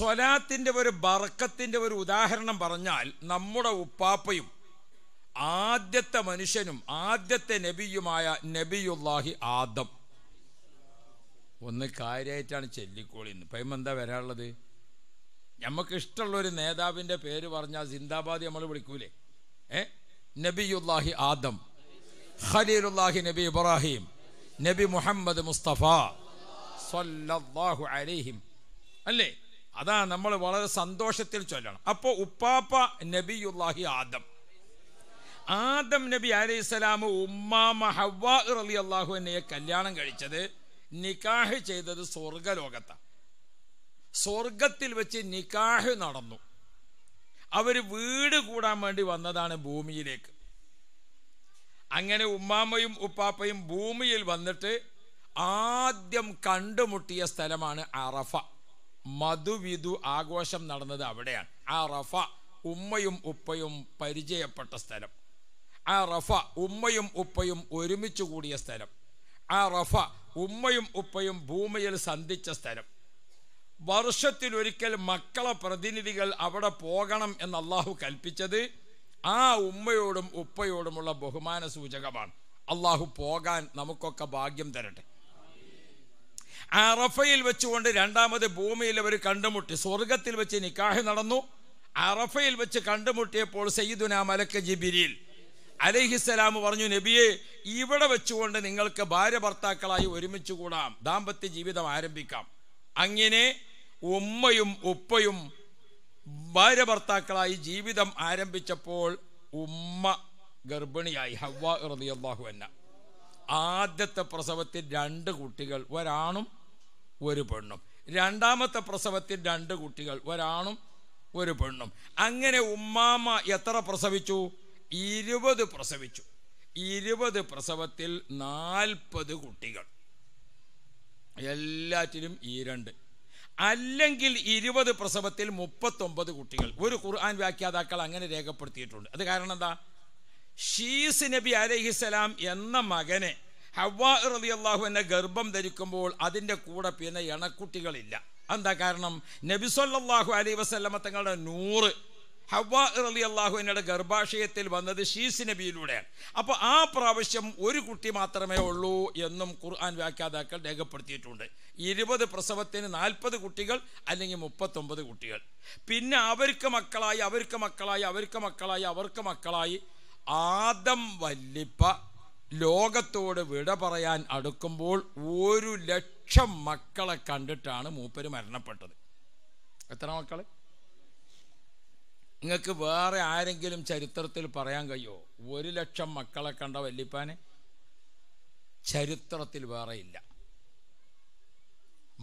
സ്വലാത്തിൻ്റെ ഒരു ബറക്കത്തിൻ്റെ ഒരു ഉദാഹരണം പറഞ്ഞാൽ നമ്മുടെ ഉപ്പാപ്പയും ആദ്യത്തെ മനുഷ്യനും ആദ്യത്തെ നബിയുമായ നബിയുല്ലാഹി ആദം ഒന്ന് കാര്യമായിട്ടാണ് ചെല്ലിക്കോളിന്ന് ഇപ്പം എന്താ വരാനുള്ളത് ഇഷ്ടമുള്ള ഒരു നേതാവിൻ്റെ പേര് പറഞ്ഞാൽ സിന്ദാബാദ് നമ്മൾ വിളിക്കൂലേ ഏ നബിയുല്ലാഹി ആദം ഖലീലുല്ലാഹി നബി ഇബ്രാഹിം നബി മുഹമ്മദ് മുസ്തഫ സല്ലല്ലാഹു അലൈഹിം അല്ലേ അതാണ് നമ്മൾ വളരെ സന്തോഷത്തിൽ ചൊല്ലണം അപ്പോൾ ഉപ്പാപ്പ നബിയുല്ലാഹി ആദം ആദം നബി അലൈഹി സ്വലാം ഉമ്മാമ ഹവ്വാ അലി അള്ളാഹു എന്നെയെ കല്യാണം കഴിച്ചത് നിക്കാഹ് ചെയ്തത് സ്വർഗലോകത്താണ് സ്വർഗത്തിൽ വെച്ച് നിക്കാഹ് നടന്നു അവർ വീട് കൂടാൻ വേണ്ടി വന്നതാണ് ഭൂമിയിലേക്ക് അങ്ങനെ ഉമ്മാമയും ഉപ്പാപ്പയും ഭൂമിയിൽ വന്നിട്ട് ആദ്യം കണ്ടുമുട്ടിയ സ്ഥലമാണ് അറഫ മധുവിധു ആഘോഷം നടന്നത് അവിടെയാണ് ആ റഫ ഉമ്മയും ഉപ്പയും പരിചയപ്പെട്ട സ്ഥലം ആ റഫ ഉമ്മയും ഉപ്പയും ഒരുമിച്ച് കൂടിയ സ്ഥലം ആ റഫ ഉമ്മയും ഉപ്പയും ഭൂമിയിൽ സന്ധിച്ച സ്ഥലം വർഷത്തിലൊരിക്കൽ മക്കളെ പ്രതിനിധികൾ അവിടെ പോകണം എന്ന് അള്ളാഹു കൽപ്പിച്ചത് ആ ഉമ്മയോടും ഉപ്പയോടുമുള്ള ബഹുമാന സൂചകമാണ് അള്ളാഹു പോകാൻ നമുക്കൊക്കെ ഭാഗ്യം തരട്ടെ അറഫയിൽ വെച്ചുകൊണ്ട് രണ്ടാമത് ഭൂമിയിൽ അവർ കണ്ടുമുട്ടി സ്വർഗത്തിൽ വെച്ച് നിക്കാഹ് നടന്നു അറഫയിൽ വെച്ച് കണ്ടുമുട്ടിയപ്പോൾ സയ്യിദുന മലക്ക് ജിബിരിൽ അലഹിസ്സലാമ് പറഞ്ഞു നബിയെ ഇവിടെ വെച്ചുകൊണ്ട് നിങ്ങൾക്ക് ഭാര്യ ഭർത്താക്കളായി ഒരുമിച്ച് കൂടാം ദാമ്പത്യ ജീവിതം ആരംഭിക്കാം അങ്ങനെ ഉമ്മയും ഉപ്പയും ഭാര്യ ഭർത്താക്കളായി ജീവിതം ആരംഭിച്ചപ്പോൾ ഉമ്മ ഗർഭിണിയായി ഹവ്വ റളിയല്ലാഹു അന്ന ആദ്യത്തെ പ്രസവത്തിൽ രണ്ട് കുട്ടികൾ ഒരാണും ഒരു പെണ്ണും രണ്ടാമത്തെ പ്രസവത്തിൽ രണ്ട് കുട്ടികൾ ഒരാണും ഒരു പെണ്ണും അങ്ങനെ ഉമ്മാമ എത്ര പ്രസവിച്ചു ഇരുപത് പ്രസവിച്ചു ഇരുപത് പ്രസവത്തിൽ നാൽപ്പത് കുട്ടികൾ എല്ലാറ്റിലും ഈ രണ്ട് അല്ലെങ്കിൽ ഇരുപത് പ്രസവത്തിൽ മുപ്പത്തൊമ്പത് കുട്ടികൾ ഒരു ഖുർആൻ വ്യാഖ്യാതാക്കൾ അങ്ങനെ രേഖപ്പെടുത്തിയിട്ടുണ്ട് അത് കാരണം എന്താ ഷീസ് നബി അലഹിസലാം എന്ന മകനെ ഹവ്വാ റളിയല്ലാഹു എന്നെ ഗർഭം ധരിക്കുമ്പോൾ അതിൻ്റെ കൂടെ പിന്നെ ഇണക്കുട്ടികളില്ല എന്താ കാരണം നബിസൊല്ലാഹു അലൈ വസ്ലമ തങ്ങളുടെ നൂറ് ഹവ്വാ റലി അള്ളാഹുവിനയുടെ ഗർഭാശയത്തിൽ വന്നത് ഷീസ് നബിയിലൂടെയാണ് അപ്പോൾ ആ പ്രാവശ്യം ഒരു കുട്ടി മാത്രമേ ഉള്ളൂ എന്നും ഖുർആൻ വ്യാഖ്യാതാക്കൾ രേഖപ്പെടുത്തിയിട്ടുണ്ട് ഇരുപത് പ്രസവത്തിന് നാൽപ്പത് കുട്ടികൾ അല്ലെങ്കിൽ മുപ്പത്തൊമ്പത് കുട്ടികൾ പിന്നെ അവർക്ക് മക്കളായി അവർക്ക് മക്കളായി അവർക്ക് മക്കളായി അവർക്ക് മക്കളായി ആദം വല്ലിപ്പ ലോകത്തോട് വിട പറയാൻ അടുക്കുമ്പോൾ ഒരു ലക്ഷം മക്കളെ കണ്ടിട്ടാണ് മൂപ്പര് മരണപ്പെട്ടത് എത്ര മക്കൾ നിങ്ങൾക്ക് വേറെ ആരെങ്കിലും ചരിത്രത്തിൽ പറയാൻ കഴിയോ ഒരു ലക്ഷം മക്കളെ കണ്ട വല്ലിപ്പാനെ ചരിത്രത്തിൽ വേറെ ഇല്ല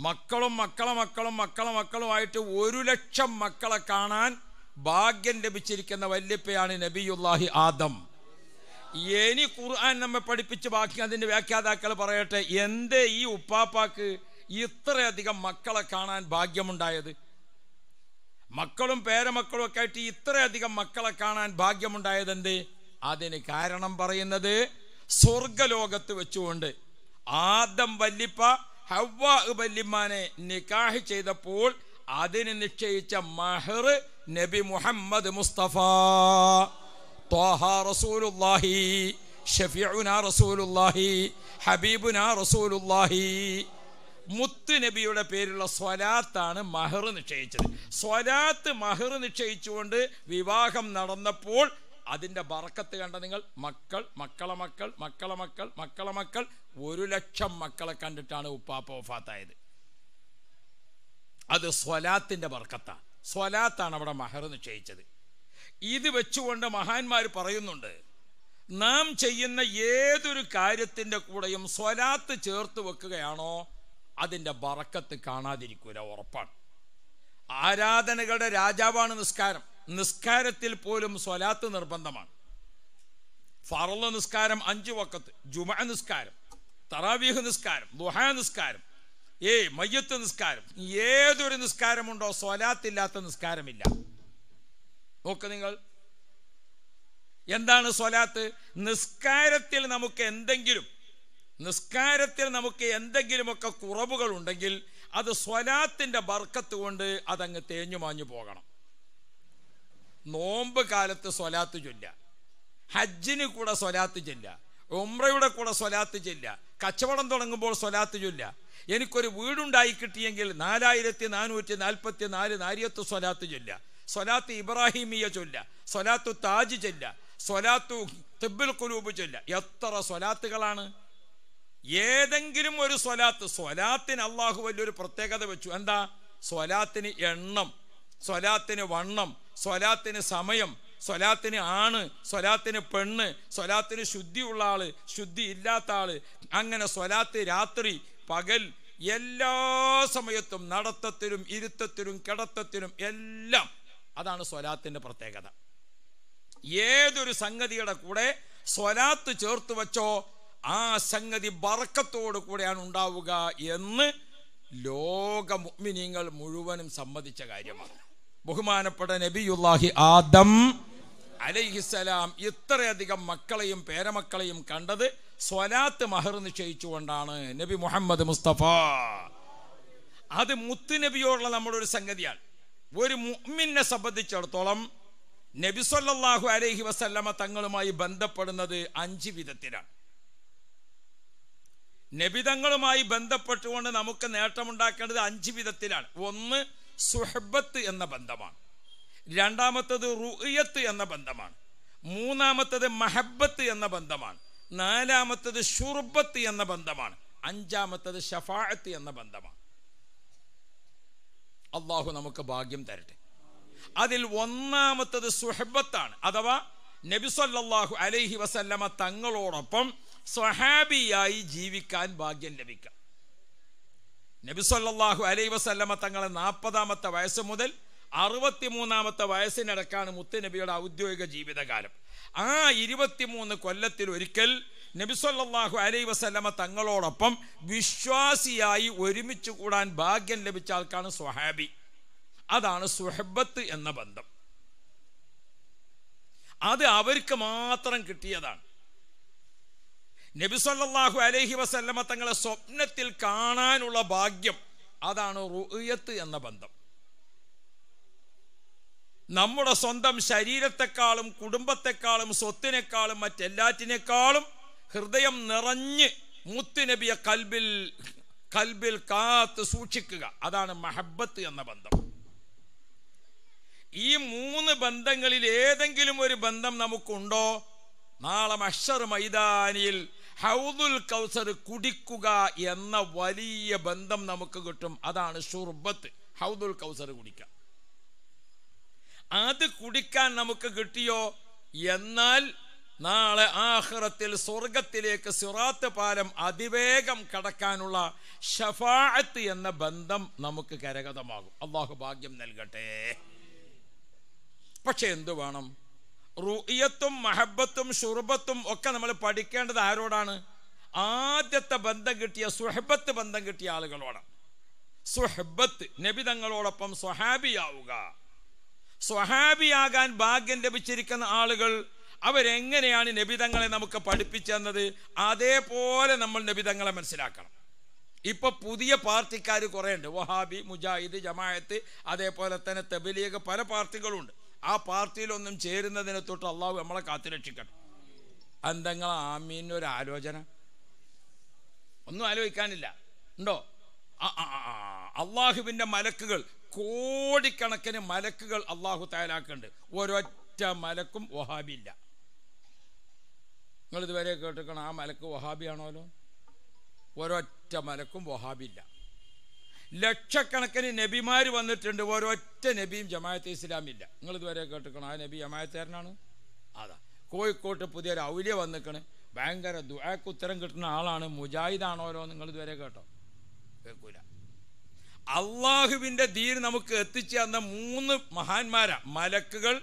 മക്കളും മക്കളെ മക്കളും മക്കളെ മക്കളുമായിട്ട് ഒരു ലക്ഷം മക്കളെ കാണാൻ ഭാഗ്യം ലഭിച്ചിരിക്കുന്ന വല്ലിപ്പയാണ് നബിയുല്ലാഹി ആദം ഇനി ഖുർആൻ നമ്മെ പഠിപ്പിച്ച് ബാക്കി അതിൻ്റെ വ്യാഖ്യാതാക്കൾ പറയട്ടെ എന്തേ ഈ ഉപ്പാപ്പാക്ക് ഇത്രയധികം മക്കളെ കാണാൻ ഭാഗ്യമുണ്ടായത് മക്കളും പേരമക്കളും ഒക്കെ ആയിട്ട് ഇത്രയധികം മക്കളെ കാണാൻ ഭാഗ്യമുണ്ടായത് എന്ത് അതിന് കാരണം പറയുന്നത് സ്വർഗലോകത്ത് വെച്ചുകൊണ്ട് ആദം വല്ലിപ്പ ഹവ്വാ വല്ലിമാനെ നിക്കാഹ് ചെയ്തപ്പോൾ അതിന് നിശ്ചയിച്ച മഹർ നബി മുഹമ്മദ് മുസ്തഫ طه رسول الله ഷഫിഉന റസൂലുല്ലാഹി ഹബീബുന റസൂലുല്ലാഹി മുത്ത് നബിയുടെ പേരിലുള്ള സ്വലാത്താണ് മഹർ നിശ്ചയിച്ചത് സ്വലാത്ത് മഹർ നിശ്ചയിച്ചുകൊണ്ട് വിവാഹം നടന്നപ്പോൾ അതിൻ്റെ ബറക്കത്ത് കണ്ട നിങ്ങൾ മക്കൾ മക്കളെ മക്കൾ മക്കളെ മക്കൾ മക്കളെ മക്കൾ ഒരു ലക്ഷം മക്കളെ കണ്ടിട്ടാണ് ഉപ്പാപ്പ ഒഫാത്തായത് അത് സ്വലാത്തിൻ്റെ ബർക്കത്താണ് സ്വലാത്താണ് അവിടെ മഹർ നിശ്ചയിച്ചത് ഇത് വെച്ചുകൊണ്ട് മഹാന്മാർ പറയുന്നുണ്ട് നാം ചെയ്യുന്ന ഏതൊരു കാര്യത്തിൻ്റെ കൂടെയും സ്വലാത്ത് ചേർത്ത് വെക്കുകയാണോ അതിൻ്റെ ബറക്കത്ത് കാണാതിരിക്കൂല ഉറപ്പാണ് ആരാധനകളുടെ രാജാവാണ് നിസ്കാരം നിസ്കാരത്തിൽ പോലും സ്വലാത്ത് നിർബന്ധമാണ് ഫറള നിസ്കാരം അഞ്ച് വക്കത്ത് ജുമ നിസ്കാരം തറാവീഹ് നിസ്കാരം ദുഹ നിസ്കാരം ഏയ് മയ്യത്ത് നിസ്കാരം ഏതൊരു നിസ്കാരമുണ്ടോ സ്വലാത്തില്ലാത്ത നിസ്കാരമില്ല നോക്ക് നിങ്ങൾ എന്താണ് സ്വലാത്ത് നിസ്കാരത്തിൽ നമുക്ക് എന്തെങ്കിലും നിസ്കാരത്തിൽ നമുക്ക് എന്തെങ്കിലുമൊക്കെ ഉണ്ടെങ്കിൽ അത് സ്വലാത്തിൻ്റെ ബർക്കത്ത് കൊണ്ട് അതങ്ങ് തേഞ്ഞു മാഞ്ഞു പോകണം നോമ്പ് കാലത്ത് സ്വലാത്ത് ചൊല്ല ഹജ്ജിന് കൂടെ സ്വലാത്ത് ചെല്ല ഉമ്രയുടെ കൂടെ സ്വലാത്ത് ചെല്ല കച്ചവടം തുടങ്ങുമ്പോൾ സ്വലാത്ത് ചൊല്ല എനിക്കൊരു വീടുണ്ടായി കിട്ടിയെങ്കിൽ നാലായിരത്തി നാനൂറ്റി നാൽപ്പത്തി നാല് നാരിയത്ത് സ്വലാത്ത് ചൊല്ല സ്വലാത്ത് ഇബ്രാഹിമിയ ചൊല്ല സ്വലാത്തു താജ് ചൊല്ല സ്വലാത്തു തിബിൽ കുലൂബ് ചൊല്ല എത്ര സ്വലാത്തുകളാണ് ഏതെങ്കിലും ഒരു സ്വലാത്ത് സ്വലാത്തിന് അള്ളാഹു വലിയൊരു പ്രത്യേകത വെച്ചു എന്താ സ്വലാത്തിന് എണ്ണം സ്വലാത്തിന് വണ്ണം സ്വലാത്തിന് സമയം സ്വലാത്തിന് ആണ് സ്വലാത്തിന് പെണ്ണ് സ്വലാത്തിന് ശുദ്ധിയുള്ള ആള് ശുദ്ധി ഇല്ലാത്ത ആള് അങ്ങനെ സ്വലാത്ത് രാത്രി പകൽ എല്ലാ സമയത്തും നടത്തത്തിലും ഇരുത്തത്തിലും കിടത്തത്തിലും എല്ലാം അതാണ് സ്വലാത്തിൻ്റെ പ്രത്യേകത ഏതൊരു സംഗതിയുടെ കൂടെ സ്വലാത്ത് ചേർത്ത് വെച്ചോ ആ സംഗതി ബറക്കത്തോടു കൂടെയാണ് ഉണ്ടാവുക എന്ന് ലോക മുഗ്മിനീങ്ങൾ മുഴുവനും സമ്മതിച്ച കാര്യമാണ് ബഹുമാനപ്പെട്ട നബിയുല്ലാഹി ആദം അലൈഹിസലാം ഇത്രയധികം മക്കളെയും പേരമക്കളെയും കണ്ടത് സ്വലാത്ത് മഹർ നിശ്ചയിച്ചുകൊണ്ടാണ് നബി മുഹമ്മദ് മുസ്തഫ അത് മുത്തുനബിയോടുള്ള നമ്മുടെ ഒരു സംഗതിയാണ് ഒരു മുഅ്മിനെ സംബന്ധിച്ചിടത്തോളം നബിസൊല്ലാഹു അലൈഹി വസല്ലമ തങ്ങളുമായി ബന്ധപ്പെടുന്നത് അഞ്ച് വിധത്തിലാണ് നബിതങ്ങളുമായി ബന്ധപ്പെട്ടുകൊണ്ട് നമുക്ക് നേട്ടമുണ്ടാക്കേണ്ടത് അഞ്ച് വിധത്തിലാണ് ഒന്ന് സുഹബത്ത് എന്ന ബന്ധമാണ് രണ്ടാമത്തത് റുയത്ത് എന്ന ബന്ധമാണ് മൂന്നാമത്തത് മഹബത്ത് എന്ന ബന്ധമാണ് നാലാമത്തത് ഷുർബത്ത് എന്ന ബന്ധമാണ് അഞ്ചാമത്തത് ഷഫാഅത്ത് എന്ന ബന്ധമാണ് അള്ളാഹു നമുക്ക് ഭാഗ്യം തരട്ടെ അതിൽ ഒന്നാമത്തത് സുഹബത്താണ് അഥവാ നബിസൊല്ലാഹു അലൈഹി വസല്ലമ തങ്ങളോടൊപ്പം സ്വഹാബിയായി ജീവിക്കാൻ ഭാഗ്യം ലഭിക്കാം നബിസൊല്ലാഹു അലൈഹി വസല്ലമ തങ്ങളെ നാൽപ്പതാമത്തെ വയസ്സ് മുതൽ അറുപത്തിമൂന്നാമത്തെ വയസ്സിനടക്കാണ് മുത്തുനബിയുടെ ഔദ്യോഗിക ജീവിതകാലം ആ ഇരുപത്തിമൂന്ന് കൊല്ലത്തിൽ ഒരിക്കൽ നബിസൊല്ലാഹു അലൈ വസ്ലമ തങ്ങളോടൊപ്പം വിശ്വാസിയായി ഒരുമിച്ച് കൂടാൻ ഭാഗ്യം ലഭിച്ച ആൾക്കാണ് സ്വഹാബി അതാണ് സുഹബത്ത് എന്ന ബന്ധം അത് അവർക്ക് മാത്രം കിട്ടിയതാണ് നബിസൊല്ലാഹു അലൈഹി വസല്ലമ തങ്ങളെ സ്വപ്നത്തിൽ കാണാനുള്ള ഭാഗ്യം അതാണ് റുയത്ത് എന്ന ബന്ധം നമ്മുടെ സ്വന്തം ശരീരത്തെക്കാളും കുടുംബത്തെക്കാളും സ്വത്തിനേക്കാളും മറ്റെല്ലാറ്റിനേക്കാളും ഹൃദയം നിറഞ്ഞ് മുത്തുനബിയെ കൽബിൽ കൽബിൽ കാത്ത് സൂക്ഷിക്കുക അതാണ് മഹബത്ത് എന്ന ബന്ധം ഈ മൂന്ന് ബന്ധങ്ങളിൽ ഏതെങ്കിലും ഒരു ബന്ധം നമുക്കുണ്ടോ നാളെ മഷർ മൈതാനിയിൽ ഹൗദുൽ കൗസർ കുടിക്കുക എന്ന വലിയ ബന്ധം നമുക്ക് കിട്ടും അതാണ് ഷുർബത്ത് ഹൗദുൽ കൗസർ കുടിക്കുക അത് കുടിക്കാൻ നമുക്ക് കിട്ടിയോ എന്നാൽ നാളെ ആഹ്റത്തിൽ സ്വർഗത്തിലേക്ക് സിറാത്ത് പാലം അതിവേഗം കടക്കാനുള്ള ഷഫാഅത്ത് എന്ന ബന്ധം നമുക്ക് കരഗതമാകും അള്ളാഹു ഭാഗ്യം നൽകട്ടെ പക്ഷെ എന്തു വേണം റുയത്തും മഹബത്തും ഷുർബത്തും ഒക്കെ നമ്മൾ പഠിക്കേണ്ടത് ആരോടാണ് ആദ്യത്തെ ബന്ധം കിട്ടിയ സുഹബത്ത് ബന്ധം കിട്ടിയ ആളുകളോടാണ് സുഹബത്ത് നബി തങ്ങളോടൊപ്പം സ്വഹാബിയാവുക സ്വഹാബിയാകാൻ ഭാഗ്യം ലഭിച്ചിരിക്കുന്ന ആളുകൾ അവരെങ്ങനെയാണ് നബിതങ്ങളെ നമുക്ക് പഠിപ്പിച്ചെന്നത് അതേപോലെ നമ്മൾ നബിതങ്ങളെ മനസ്സിലാക്കണം ഇപ്പൊ പുതിയ പാർട്ടിക്കാർ കുറേ ഉണ്ട് വഹാബി മുജാഹിദ് ജമായത്ത് അതേപോലെ തന്നെ തബിലിയൊക്കെ പല പാർട്ടികളുണ്ട് ആ പാർട്ടിയിലൊന്നും ചേരുന്നതിനെ തൊട്ട് അള്ളാഹു നമ്മളെ കാത്തുരക്ഷിക്കണം അന്തങ്ങൾ ആമീൻ ഒരു ആലോചന ഒന്നും ആലോചിക്കാനില്ല ഉണ്ടോ അള്ളാഹുവിൻ്റെ മലക്കുകൾ കോടിക്കണക്കിന് മലക്കുകൾ അള്ളാഹു തയ്യാറാക്കുന്നുണ്ട് ഒരൊറ്റ മലക്കും ഇല്ല നിങ്ങളിതുവരെ കേട്ടിരിക്കണം ആ മലക്ക് വഹാബിയാണോലോ ഒരൊറ്റ മലക്കും വഹാബില്ല ലക്ഷക്കണക്കിന് നബിമാർ വന്നിട്ടുണ്ട് ഒരൊറ്റ നബിയും ജമായത്ത് ഇസ്ലാമില്ല നിങ്ങളിതുവരെ കേട്ടിരിക്കണം ആ നബി ജമായത്തേരനാണ് അതാ കോഴിക്കോട്ട് പുതിയൊരു ഔലിയ വന്നിക്കണ് ഭയങ്കര ദുആക്ക് ഉത്തരം കിട്ടുന്ന ആളാണ് നിങ്ങൾ നിങ്ങളിതുവരെ കേട്ടോ കേൾക്കൂല അള്ളാഹുവിൻ്റെ ദീൻ നമുക്ക് എത്തിച്ചു തന്ന മൂന്ന് മഹാന്മാരാ മലക്കുകൾ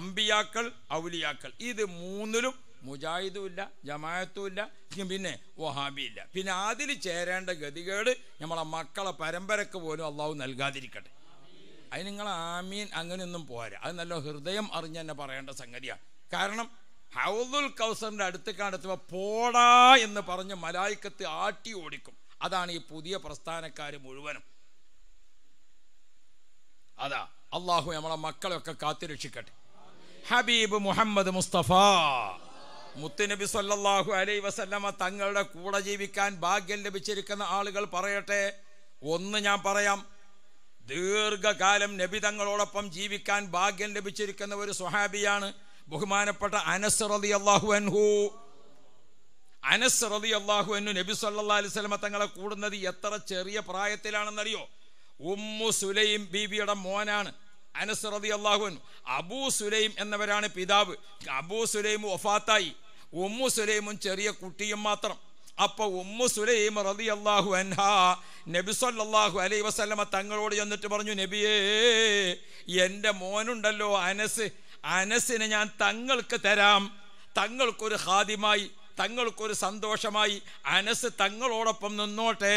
അമ്പിയാക്കൾ ഔലിയാക്കൾ ഇത് മൂന്നിലും മുജാഹിദും ഇല്ല ജമായത്തും ഇല്ല പിന്നെ വഹാബി ഇല്ല പിന്നെ അതിൽ ചേരേണ്ട ഗതികേട് നമ്മളെ മക്കളെ പരമ്പരക്ക് പോലും അള്ളാഹു നൽകാതിരിക്കട്ടെ അതിന് നിങ്ങൾ ആമീൻ അങ്ങനെയൊന്നും പോരാ അത് നല്ല ഹൃദയം അറിഞ്ഞ് തന്നെ പറയേണ്ട സംഗതിയാണ് കാരണം ഹൗദുൽ കൗസറിൻ്റെ അടുത്തേക്കാണെത്തുമ്പോൾ പോടാ എന്ന് പറഞ്ഞ് മലായിക്കത്ത് ആട്ടി ഓടിക്കും അതാണ് ഈ പുതിയ പ്രസ്ഥാനക്കാർ മുഴുവനും അതാ അള്ളാഹു നമ്മളെ മക്കളെയൊക്കെ കാത്തുരക്ഷിക്കട്ടെ ഹബീബ് മുഹമ്മദ് മുസ്തഫ മുത്തുനബി സല്ലാഹു അലൈ വസല്ലമ തങ്ങളുടെ കൂടെ ജീവിക്കാൻ ഭാഗ്യം ലഭിച്ചിരിക്കുന്ന ആളുകൾ പറയട്ടെ ഒന്ന് ഞാൻ പറയാം ദീർഘകാലം നബി തങ്ങളോടൊപ്പം ജീവിക്കാൻ ഭാഗ്യം ലഭിച്ചിരിക്കുന്ന ഒരു സ്വഹാബിയാണ് ബഹുമാനപ്പെട്ട അനസ് റതി അള്ളാഹു അൻഹു അനസ് റതി അള്ളാഹു അനു നബി സല്ലാ അലൈഹി സ്വലമ തങ്ങളെ കൂടുന്നത് എത്ര ചെറിയ പ്രായത്തിലാണെന്നറിയോ ഉമ്മു സുലൈം ബീബിയുടെ മോനാണ് അനസ് റതി അള്ളാഹുൻ അബൂ സുലൈം എന്നവരാണ് പിതാവ് അബൂ സുലൈം വഫാത്തായി ഉമ്മു സുലൈമും ചെറിയ കുട്ടിയും മാത്രം അപ്പോൾ ഉമ്മു സുലൈം റതി അള്ളാഹു അൻഹ നബി സല്ലാഹു അലൈ വസല്ലമ തങ്ങളോട് ചെന്നിട്ട് പറഞ്ഞു നബിയേ എൻ്റെ മോനുണ്ടല്ലോ അനസ് അനസിനെ ഞാൻ തങ്ങൾക്ക് തരാം തങ്ങൾക്കൊരു ഹാദ്യമായി തങ്ങൾക്കൊരു സന്തോഷമായി അനസ് തങ്ങളോടൊപ്പം നിന്നോട്ടേ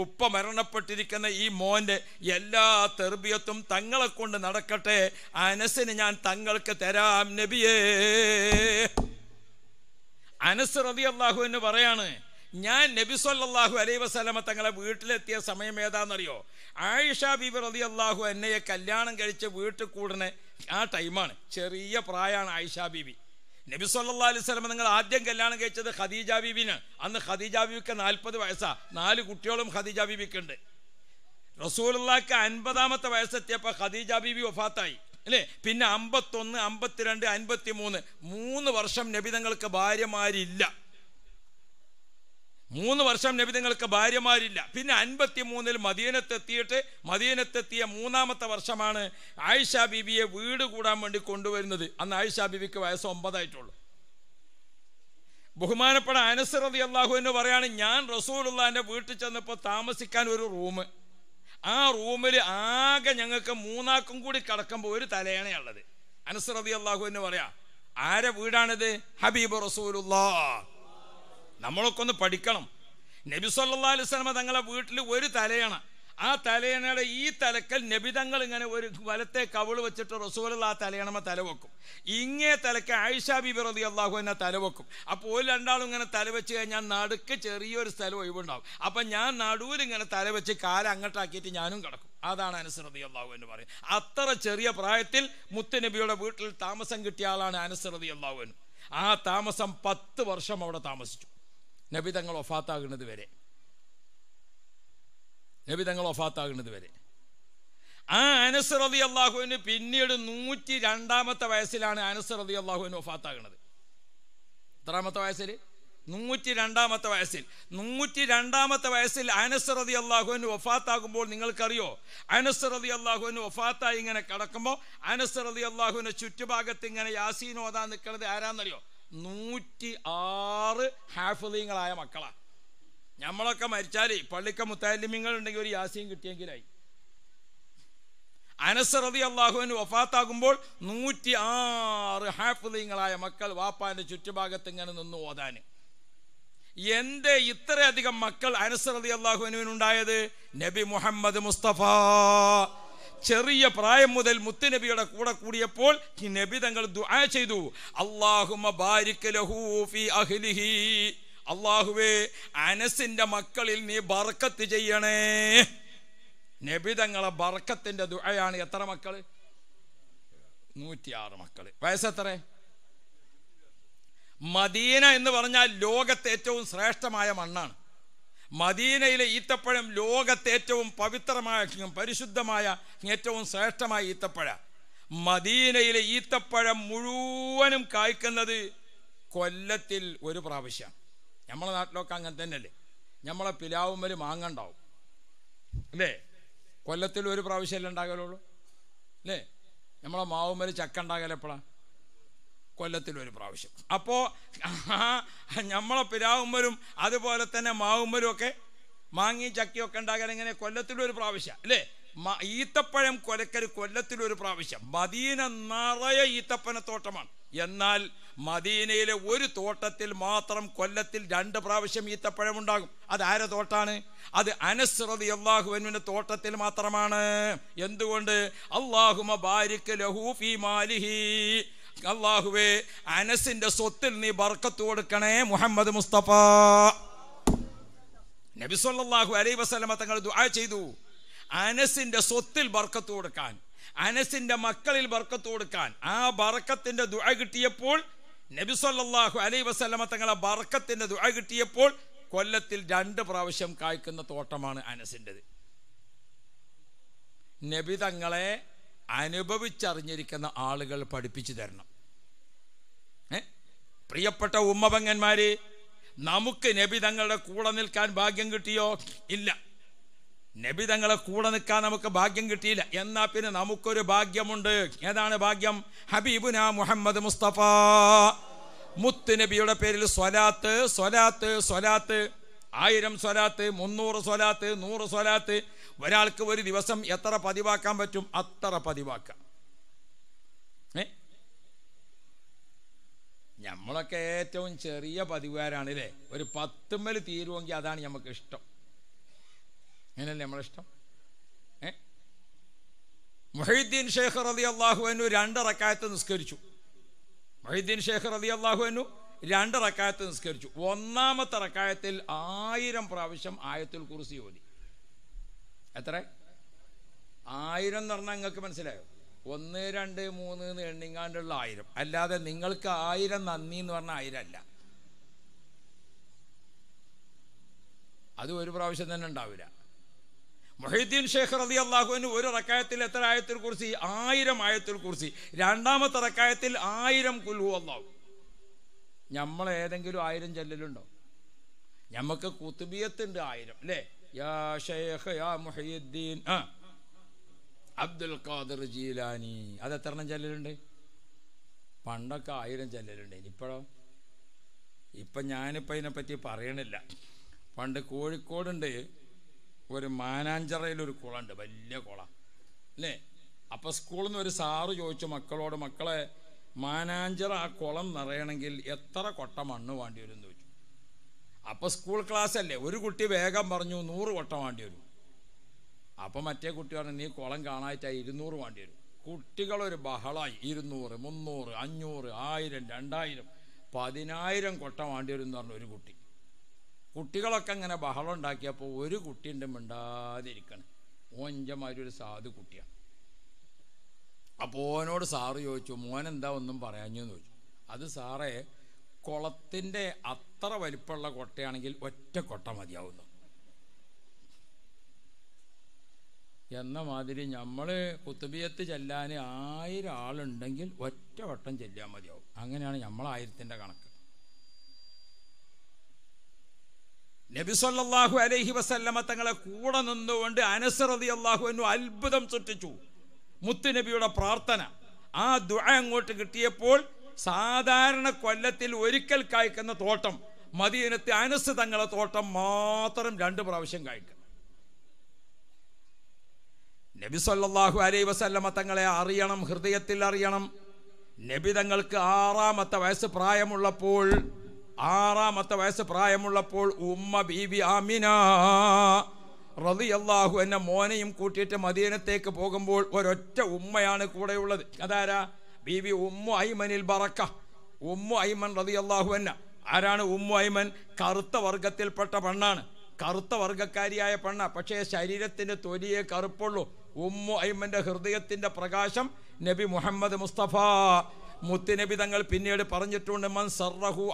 ഉപ്പ മരണപ്പെട്ടിരിക്കുന്ന ഈ മോൻ്റെ എല്ലാ തെർബിയത്തും തങ്ങളെ കൊണ്ട് നടക്കട്ടെ അനസിന് ഞാൻ തങ്ങൾക്ക് തരാം നബിയേ അനസ് റബി അള്ളാഹു എന്ന് പറയാണ് ഞാൻ നബി സല്ലാഹു അലൈ വസ്ലമ തങ്ങളെ വീട്ടിലെത്തിയ സമയം ഏതാണെന്നറിയോ ആയിഷ ബീബി റതി അള്ളാഹു എന്നെയെ കല്യാണം കഴിച്ച് വീട്ടിൽ കൂടുന്ന ആ ടൈമാണ് ചെറിയ പ്രായമാണ് ആയിഷ ബീബി നബി സല്ലാ അലൈഹി സ്വലമ നിങ്ങൾ ആദ്യം കല്യാണം കഴിച്ചത് ഖദീജ ബീബിന് അന്ന് ഖദീജ ബീബിക്ക് നാൽപ്പത് വയസ്സാണ് നാല് കുട്ടികളും ഖദീജ ബീബിക്ക് ഉണ്ട് റസൂലുള്ളാക്ക് അൻപതാമത്തെ വയസ്സെത്തിയപ്പോൾ ഖദീജ ബീബി വഫാത്തായി അല്ലേ പിന്നെ അമ്പത്തൊന്ന് അമ്പത്തിരണ്ട് അൻപത്തി മൂന്ന് മൂന്ന് വർഷം നബി തങ്ങൾക്ക് ഭാര്യമാരില്ല മൂന്ന് വർഷം നബി നിങ്ങൾക്ക് ഭാര്യമാരില്ല പിന്നെ അൻപത്തി മൂന്നിൽ മദീനത്തെത്തിയിട്ട് മദീനത്തെത്തിയ മൂന്നാമത്തെ വർഷമാണ് ആയിഷ ബിബിയെ വീട് കൂടാൻ വേണ്ടി കൊണ്ടുവരുന്നത് അന്ന് ആയിഷ ബിബിക്ക് വയസ്സ് ഒമ്പതായിട്ടുള്ളു ബഹുമാനപ്പെട്ട അനസർ അലി അള്ളാഹു എന്ന് പറയാണ് ഞാൻ റസൂലുള്ളാൻ്റെ വീട്ടിൽ ചെന്നപ്പോൾ താമസിക്കാൻ ഒരു റൂം ആ റൂമിൽ ആകെ ഞങ്ങൾക്ക് മൂന്നാക്കും കൂടി കിടക്കുമ്പോൾ ഒരു തലയണയുള്ളത് അനസർ അലി അള്ളാഹു എന്ന് പറയാം ആരെ വീടാണിത് ഹബീബ് റസൂലുള്ള നമ്മളൊക്കെ ഒന്ന് പഠിക്കണം നബി സല്ലാ അലുസ്ലമ തങ്ങളെ വീട്ടിൽ ഒരു തലയാണ് ആ തലയണയുടെ ഈ തലക്കൽ നബിതങ്ങൾ ഇങ്ങനെ ഒരു വലത്തെ കവൾ വെച്ചിട്ട് റസൂലുള്ള ആ തലയണമ തലവെക്കും ഇങ്ങേ തലക്ക് ആയിഷ ബിബി റതി അള്ളാഹു എന്നെ തലവെക്കും അപ്പോൾ ഒരു രണ്ടാളും ഇങ്ങനെ തലവെച്ച് കഴിഞ്ഞാൽ നടുക്ക് ചെറിയൊരു സ്ഥലം ഒഴിവുണ്ടാവും അപ്പം ഞാൻ നടുവിൽ ഇങ്ങനെ തലവെച്ച് കാല അങ്ങോട്ടാക്കിയിട്ട് ഞാനും കിടക്കും അതാണ് അനസ് റതി അള്ളാഹു എന്ന് പറയും അത്ര ചെറിയ പ്രായത്തിൽ മുത്തുനബിയുടെ വീട്ടിൽ താമസം കിട്ടിയ ആളാണ് അനസ് റതി അള്ളാഹു എന്ന് ആ താമസം പത്ത് വർഷം അവിടെ താമസിച്ചു നബി തങ്ങൾ ഒഫാത്താകുന്നത് വരെ നബി തങ്ങൾ ഒഫാത്താകുന്നത് വരെ ആ അനസ് റബി അള്ളാഹുവിന് പിന്നീട് നൂറ്റി രണ്ടാമത്തെ വയസ്സിലാണ് അനസ് റബി അള്ളാഹുവിന് ഒഫാത്താകുന്നത് എത്രാമത്തെ വയസ്സിൽ നൂറ്റി രണ്ടാമത്തെ വയസ്സിൽ നൂറ്റി രണ്ടാമത്തെ വയസ്സിൽ അനസ് റബി അള്ളാഹുവിന് ഒഫാത്താകുമ്പോൾ നിങ്ങൾക്കറിയോ അനസ് റബി അള്ളാഹുവിന് ഒഫാത്തായി ഇങ്ങനെ കിടക്കുമ്പോൾ അനസ് റബി അള്ളാഹുവിൻ്റെ ചുറ്റുഭാഗത്ത് ഇങ്ങനെ യാസീൻ ഓതാൻ നിൽക്കുന്നത് ആരാന്നറിയോ നൂറ്റി ആറ് ഹാഫിലീങ്ങളായ മക്കളാണ് ഞമ്മളൊക്കെ മരിച്ചാലേ പള്ളിക്ക മുത്താലിമ്യങ്ങൾ ഉണ്ടെങ്കിൽ ഒരു യാസീം കിട്ടിയെങ്കിലായി അനസറതി അള്ളാഹുവിന് വഫാത്താകുമ്പോൾ നൂറ്റി ആറ് ഹാഫിലീങ്ങളായ മക്കൾ വാപ്പാന്റെ ചുറ്റുഭാഗത്ത് ഇങ്ങനെ നിന്ന് ഓതാന് എന്റെ ഇത്രയധികം മക്കൾ അനസറതി അള്ളാഹുവിനുണ്ടായത് നബി മുഹമ്മദ് മുസ്തഫ ചെറിയ പ്രായം മുതൽ മുത്തുനബിയുടെ കൂടെ കൂടിയപ്പോൾ ഈ നബി തങ്ങൾ ദുആ ചെയ്തു അള്ളാഹുമ ബാരിക് ലഹൂ ഫി അഹ്ലിഹി അള്ളാഹുവേ അനസിന്റെ മക്കളിൽ നീ ബർക്കത്ത് ചെയ്യണേ നബിതങ്ങളെ ബർക്കത്തിന്റെ ദുഴയാണ് എത്ര മക്കള് നൂറ്റിയാറ് മക്കള് വയസ്സെത്ര മദീന എന്ന് പറഞ്ഞാൽ ലോകത്തെ ഏറ്റവും ശ്രേഷ്ഠമായ മണ്ണാണ് മദീനയിലെ ഈത്തപ്പഴം ലോകത്തെ ഏറ്റവും പവിത്രമായ പരിശുദ്ധമായ ഏറ്റവും ശ്രേഷ്ഠമായ ഈത്തപ്പഴ മദീനയിലെ ഈത്തപ്പഴം മുഴുവനും കായ്ക്കുന്നത് കൊല്ലത്തിൽ ഒരു പ്രാവശ്യം നമ്മളെ നാട്ടിലൊക്കെ അങ്ങനെ തന്നെയല്ലേ നമ്മളെ പിലാവുമ്പോൾ മാങ്ങണ്ടാവും അല്ലേ കൊല്ലത്തിൽ ഒരു പ്രാവശ്യമല്ലേ ഉണ്ടാകലുള്ളൂ അല്ലേ നമ്മളെ മാവുമ്പോൾ ചക്ക ഉണ്ടാകലെപ്പോഴാണ് കൊല്ലത്തിൽ ഒരു പ്രാവശ്യം അപ്പോൾ നമ്മളെ പിരാവുമ്പരും അതുപോലെ തന്നെ മാവുമ്പരും ഒക്കെ മാങ്ങി ചക്കിയൊക്കെ ഉണ്ടാകാൻ ഇങ്ങനെ കൊല്ലത്തിലൊരു പ്രാവശ്യം അല്ലേ ഈത്തപ്പഴം കൊല്ലത്തിൽ കൊല്ലത്തിലൊരു പ്രാവശ്യം മദീന ഈത്തപ്പന തോട്ടമാണ് എന്നാൽ മദീനയിലെ ഒരു തോട്ടത്തിൽ മാത്രം കൊല്ലത്തിൽ രണ്ട് പ്രാവശ്യം ഈത്തപ്പഴം ഉണ്ടാകും അത് ആരെ തോട്ടാണ് അത് അനസ്രതി അള്ളാഹുവിന്റെ തോട്ടത്തിൽ മാത്രമാണ് എന്തുകൊണ്ട് അള്ളാഹുമ ബാരിക്ക് ലഹൂഫി മാലിഹി അള്ളാഹുവേ അനസിന്റെ സ്വത്തിൽ നീ ബർക്കത്ത് കൊടുക്കണേ മുഹമ്മദ് മുസ്തഫ നബിസ്വല്ലാഹു അലൈ വസ്ലമ തങ്ങൾ ദുആ ചെയ്തു അനസിന്റെ സ്വത്തിൽ ബർക്കത്ത് കൊടുക്കാൻ അനസിന്റെ മക്കളിൽ ബർക്കത്ത് കൊടുക്കാൻ ആ ബർക്കത്തിന്റെ ദുആ കിട്ടിയപ്പോൾ നബിസ്വല്ലാഹു അലൈ വസ്ലമ തങ്ങളെ ബർക്കത്തിന്റെ ദുആ കിട്ടിയപ്പോൾ കൊല്ലത്തിൽ രണ്ട് പ്രാവശ്യം കായ്ക്കുന്ന തോട്ടമാണ് അനസിൻ്റെത് നബി തങ്ങളെ അനുഭവിച്ചറിഞ്ഞിരിക്കുന്ന ആളുകൾ പഠിപ്പിച്ചു തരണം പ്രിയപ്പെട്ട ഉമ്മപങ്ങന്മാരെ നമുക്ക് നബി തങ്ങളുടെ കൂടെ നിൽക്കാൻ ഭാഗ്യം കിട്ടിയോ ഇല്ല നബി തങ്ങളെ കൂടെ നിൽക്കാൻ നമുക്ക് ഭാഗ്യം കിട്ടിയില്ല എന്നാൽ പിന്നെ നമുക്കൊരു ഭാഗ്യമുണ്ട് ഏതാണ് ഭാഗ്യം ഹബീബുന മുഹമ്മദ് മുസ്തഫ മുത്ത് നബിയുടെ പേരിൽ സ്വലാത്ത് സ്വലാത്ത് സ്വലാത്ത് ആയിരം സ്വലാത്ത് മുന്നൂറ് സ്വലാത്ത് നൂറ് സ്വലാത്ത് ഒരാൾക്ക് ഒരു ദിവസം എത്ര പതിവാക്കാൻ പറ്റും അത്ര പതിവാക്കാം നമ്മളൊക്കെ ഏറ്റവും ചെറിയ പതിവുകാരാണ് അല്ലേ ഒരു പത്തുമ്മൽ തീരുമെങ്കിൽ അതാണ് നമുക്ക് ഇഷ്ടം അങ്ങനെയല്ലേ നമ്മളിഷ്ടം ഏ മൊഹീദ്ദീൻ ഷേഖ് റതി രണ്ട് രണ്ടറക്കായത്ത് നിസ്കരിച്ചു മൊഹീദ്ദീൻ ഷേഖ് റതി അള്ളാഹുവിനു രണ്ട് റക്കായത്ത് നിസ്കരിച്ചു ഒന്നാമത്തെ റക്കായത്തിൽ ആയിരം പ്രാവശ്യം ആയത്തുൽ കുറിച്ച് ഓതി എത്ര ആയിരം എന്ന് പറഞ്ഞാൽ നിങ്ങൾക്ക് മനസ്സിലായോ ഒന്ന് രണ്ട് മൂന്ന് എന്ന് എണ്ണിങ്ങാണ്ടുള്ള ആയിരം അല്ലാതെ നിങ്ങൾക്ക് ആയിരം നന്ദി എന്ന് പറഞ്ഞ അല്ല അത് ഒരു പ്രാവശ്യം തന്നെ ഉണ്ടാവില്ല മൊഹീദ്ദീൻ ഷേഖ് റതി അള്ളാഹുവിന് ഒരു റക്കായത്തിൽ എത്ര ആയത്തിൽ കുറിച്ച് ആയിരം ആയത്തിൽ കുറിച്ച് രണ്ടാമത്തെ റക്കായത്തിൽ ആയിരം കുൽഹു അള്ളാഹു നമ്മൾ ഏതെങ്കിലും ആയിരം ചെല്ലലുണ്ടോ നമുക്ക് കുത്തുബിയത്തുണ്ട് ആയിരം അല്ലേ യാ ഷേഖ് യാ മൊഹീദ്ദീൻ ആ അബ്ദുൽ ഖാദർ ജീലാനി അത് എത്ര എണ്ണം ചെല്ലലുണ്ട് പണ്ടൊക്കെ ആയിരം ചെല്ലലുണ്ട് ഇനിയിപ്പോഴോ ഇപ്പം ഞാനിപ്പോൾ ഇതിനെപ്പറ്റി പറയണില്ല പണ്ട് കോഴിക്കോടുണ്ട് ഒരു മാനാഞ്ചറയിലൊരു കുളമുണ്ട് വലിയ കുളം അല്ലേ അപ്പോൾ സ്കൂളിൽ നിന്ന് ഒരു സാറ് ചോദിച്ചു മക്കളോട് മക്കളെ മാനാഞ്ചറ ആ കുളം നിറയണമെങ്കിൽ എത്ര കൊട്ട മണ്ണ് വേണ്ടി വരും എന്ന് ചോദിച്ചു അപ്പോൾ സ്കൂൾ ക്ലാസ് അല്ലേ ഒരു കുട്ടി വേഗം പറഞ്ഞു നൂറ് കൊട്ട വേണ്ടി വരും അപ്പോൾ മറ്റേ കുട്ടി പറഞ്ഞു നീ കുളം കാണാറ്റായി ഇരുന്നൂറ് വേണ്ടി വരും കുട്ടികളൊരു ബഹളായി ഇരുന്നൂറ് മുന്നൂറ് അഞ്ഞൂറ് ആയിരം രണ്ടായിരം പതിനായിരം കൊട്ട വേണ്ടി വരും എന്ന് പറഞ്ഞു ഒരു കുട്ടി കുട്ടികളൊക്കെ അങ്ങനെ ബഹളം ഉണ്ടാക്കിയപ്പോൾ ഒരു കുട്ടിയുണ്ട് മിണ്ടാതിരിക്കണം ഓഞ്ചമാരി ഒരു സാധു കുട്ടിയാണ് അപ്പോൾ ഓനോട് സാറ് ചോദിച്ചു എന്താ ഒന്നും പറയാഞ്ഞെന്ന് ചോദിച്ചു അത് സാറേ കുളത്തിൻ്റെ അത്ര വലിപ്പമുള്ള കൊട്ടയാണെങ്കിൽ ഒറ്റ കൊട്ട മതിയാവുന്നു എന്ന മാതിരി നമ്മൾ കുത്തുബിയത്ത് ചെല്ലാൻ ആയിരം ആളുണ്ടെങ്കിൽ ഒറ്റ വട്ടം ചെല്ലാൻ മതിയാവും അങ്ങനെയാണ് നമ്മൾ ആയിരത്തിൻ്റെ കണക്ക് നബിസൊല്ലാഹു അലൈഹി വസല്ലമ തങ്ങളെ കൂടെ നിന്നുകൊണ്ട് അനസറതി അള്ളാഹു എന്നു അത്ഭുതം സൃഷ്ടിച്ചു നബിയുടെ പ്രാർത്ഥന ആ ദുഴ അങ്ങോട്ട് കിട്ടിയപ്പോൾ സാധാരണ കൊല്ലത്തിൽ ഒരിക്കൽ കായ്ക്കുന്ന തോട്ടം മദീനത്തെ അനസ് തങ്ങളെ തോട്ടം മാത്രം രണ്ട് പ്രാവശ്യം കായ്ക്കും നബി സല്ലാഹു അലൈ വസല്ലമ തങ്ങളെ അറിയണം ഹൃദയത്തിൽ അറിയണം നബി തങ്ങൾക്ക് ആറാമത്തെ വയസ്സ് പ്രായമുള്ളപ്പോൾ ആറാമത്തെ വയസ്സ് പ്രായമുള്ളപ്പോൾ ഉമ്മ ബീവി ആമിന റളിയല്ലാഹു എന്ന മോനെയും കൂട്ടിയിട്ട് മദീനത്തേക്ക് പോകുമ്പോൾ ഒരൊറ്റ ഉമ്മയാണ് കൂടെയുള്ളത് അതാരാ ബി വി ഉമ്മു ഐമനിൽ ബറക്ക ഉമ്മു ഐമൻ റളിയല്ലാഹു എന്ന ആരാണ് ഉമ്മു ഐമൻ കറുത്ത വർഗത്തിൽപ്പെട്ട പെണ്ണാണ് കറുത്ത വർഗക്കാരിയായ പെണ്ണ പക്ഷേ ശരീരത്തിൻ്റെ തൊലിയെ കറുപ്പുള്ളൂ ഉമ്മു ഐമന്റെ ഹൃദയത്തിന്റെ പ്രകാശം നബി മുഹമ്മദ് മുസ്തഫ മുത്തുനബി തങ്ങൾ പിന്നീട് പറഞ്ഞിട്ടുണ്ട് മൻ സർറഹു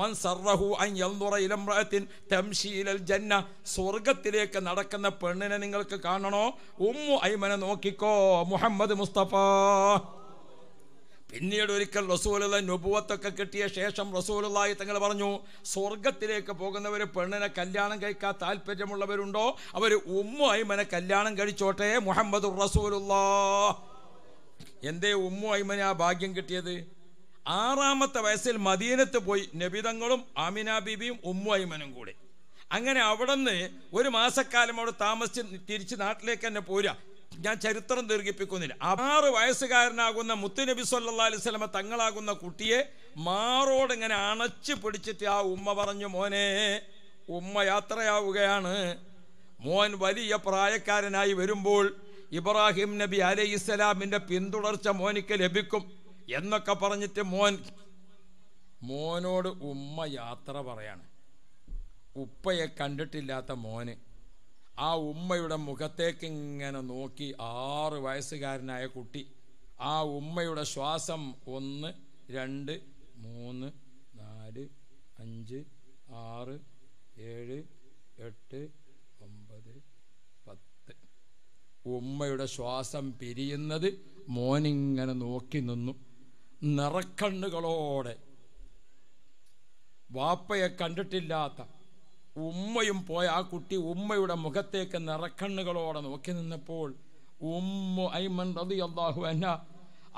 മൻ സർറഹു ജന്ന സ്വർഗത്തിലേക്ക് നടക്കുന്ന പെണ്ണിനെ നിങ്ങൾക്ക് കാണണോ ഉമ്മു ഐമനെ നോക്കിക്കോ മുഹമ്മദ് മുസ്തഫ പിന്നീട് ഒരിക്കൽ റസൂലുള്ള നുപുവത്തൊക്കെ കിട്ടിയ ശേഷം റസൂലുള്ളായി തങ്ങൾ പറഞ്ഞു സ്വർഗത്തിലേക്ക് പോകുന്നവർ പെണ്ണിനെ കല്യാണം കഴിക്കാൻ താല്പര്യമുള്ളവരുണ്ടോ അവർ ഉമ്മുമായി മനെ കല്യാണം കഴിച്ചോട്ടെ മുഹമ്മദ് റസൂലുള്ള എന്തേ ഉമ്മു മനെ ആ ഭാഗ്യം കിട്ടിയത് ആറാമത്തെ വയസ്സിൽ മദീനത്ത് പോയി നബിതങ്ങളും ആമിന ബീബിയും ഉമ്മുവൈമനും കൂടെ അങ്ങനെ അവിടെ നിന്ന് ഒരു മാസക്കാലം അവിടെ താമസിച്ച് തിരിച്ച് നാട്ടിലേക്ക് തന്നെ പോരാ ഞാൻ ചരിത്രം ദീർഘിപ്പിക്കുന്നില്ല ആറ് വയസ്സുകാരനാകുന്ന മുത്തുനബി സല്ലാ അലിസ്ലമ തങ്ങളാകുന്ന കുട്ടിയെ മാറോട് ഇങ്ങനെ അണച്ചു പിടിച്ചിട്ട് ആ ഉമ്മ പറഞ്ഞു മോനെ ഉമ്മ യാത്രയാവുകയാണ് മോൻ വലിയ പ്രായക്കാരനായി വരുമ്പോൾ ഇബ്രാഹിം നബി അലൈഹി ഇസ്ലാമിൻ്റെ പിന്തുടർച്ച മോനിക്ക് ലഭിക്കും എന്നൊക്കെ പറഞ്ഞിട്ട് മോൻ മോനോട് ഉമ്മ യാത്ര പറയാണ് ഉപ്പയെ കണ്ടിട്ടില്ലാത്ത മോന് ആ ഉമ്മയുടെ മുഖത്തേക്ക് ഇങ്ങനെ നോക്കി ആറ് വയസ്സുകാരനായ കുട്ടി ആ ഉമ്മയുടെ ശ്വാസം ഒന്ന് രണ്ട് മൂന്ന് നാല് അഞ്ച് ആറ് ഏഴ് എട്ട് ഒമ്പത് പത്ത് ഉമ്മയുടെ ശ്വാസം പിരിയുന്നത് മോനിങ്ങനെ നോക്കി നിന്നു നിറക്കണ്ണുകളോടെ വാപ്പയെ കണ്ടിട്ടില്ലാത്ത ഉമ്മയും പോയ ആ കുട്ടി ഉമ്മയുടെ മുഖത്തേക്ക് നിറക്കണ്ണുകളോടെ നോക്കി നിന്നപ്പോൾ ഉമ്മ ഐമൻ റതി അള്ളാഹു അന്ന